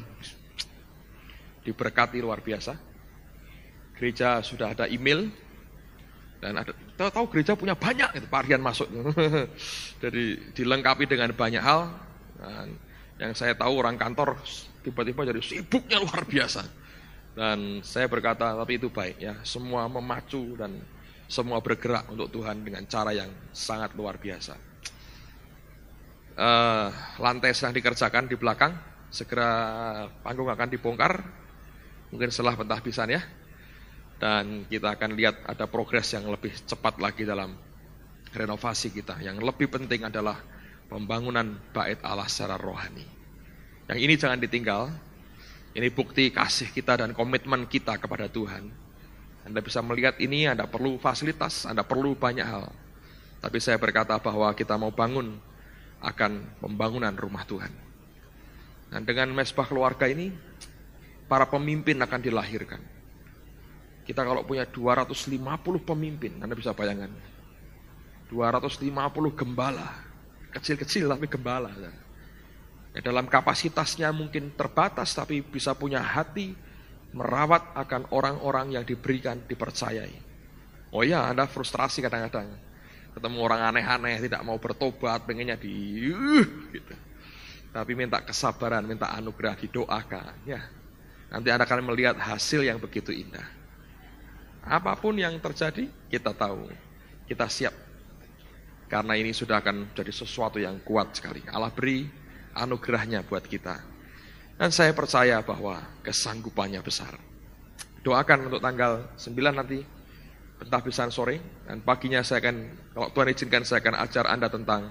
diberkati luar biasa. Gereja sudah ada email dan ada tahu, tahu gereja punya banyak itu varian masuk. *laughs* Jadi dilengkapi dengan banyak hal. Dan yang saya tahu orang kantor tiba-tiba jadi sibuknya luar biasa. Dan saya berkata, tapi itu baik ya, semua memacu dan semua bergerak untuk Tuhan dengan cara yang sangat luar biasa. Uh, lantai sedang dikerjakan di belakang, segera panggung akan dibongkar, mungkin setelah pentahbisan ya. Dan kita akan lihat ada progres yang lebih cepat lagi dalam renovasi kita. Yang lebih penting adalah pembangunan bait Allah secara rohani. Yang ini jangan ditinggal. Ini bukti kasih kita dan komitmen kita kepada Tuhan anda bisa melihat ini, Anda perlu fasilitas, Anda perlu banyak hal. Tapi saya berkata bahwa kita mau bangun akan pembangunan rumah Tuhan. Dan dengan mesbah keluarga ini, para pemimpin akan dilahirkan. Kita kalau punya 250 pemimpin, Anda bisa bayangkan. 250 gembala. Kecil-kecil tapi gembala. Ya, dalam kapasitasnya mungkin terbatas, tapi bisa punya hati, merawat akan orang-orang yang diberikan dipercayai. Oh iya, Anda frustrasi kadang-kadang. Ketemu orang aneh-aneh, tidak mau bertobat, pengennya di... Uh, gitu. Tapi minta kesabaran, minta anugerah, didoakan. Ya, Nanti Anda akan melihat hasil yang begitu indah. Apapun yang terjadi, kita tahu. Kita siap. Karena ini sudah akan jadi sesuatu yang kuat sekali. Allah beri anugerahnya buat kita. Dan saya percaya bahwa kesanggupannya besar. Doakan untuk tanggal 9 nanti pentahbisan sore dan paginya saya akan kalau Tuhan izinkan saya akan ajar Anda tentang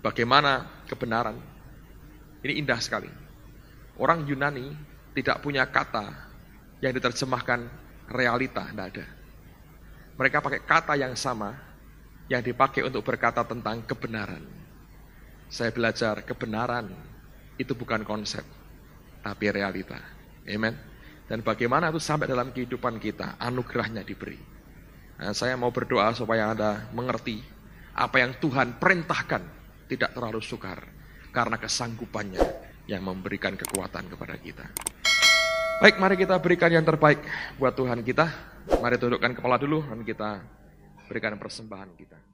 bagaimana kebenaran. Ini indah sekali. Orang Yunani tidak punya kata yang diterjemahkan realita, tidak ada. Mereka pakai kata yang sama yang dipakai untuk berkata tentang kebenaran. Saya belajar kebenaran itu bukan konsep, tapi realita. Amen. Dan bagaimana itu sampai dalam kehidupan kita, anugerahnya diberi. Nah, saya mau berdoa supaya Anda mengerti apa yang Tuhan perintahkan tidak terlalu sukar karena kesanggupannya yang memberikan kekuatan kepada kita. Baik, mari kita berikan yang terbaik buat Tuhan kita. Mari tundukkan kepala dulu dan kita berikan persembahan kita.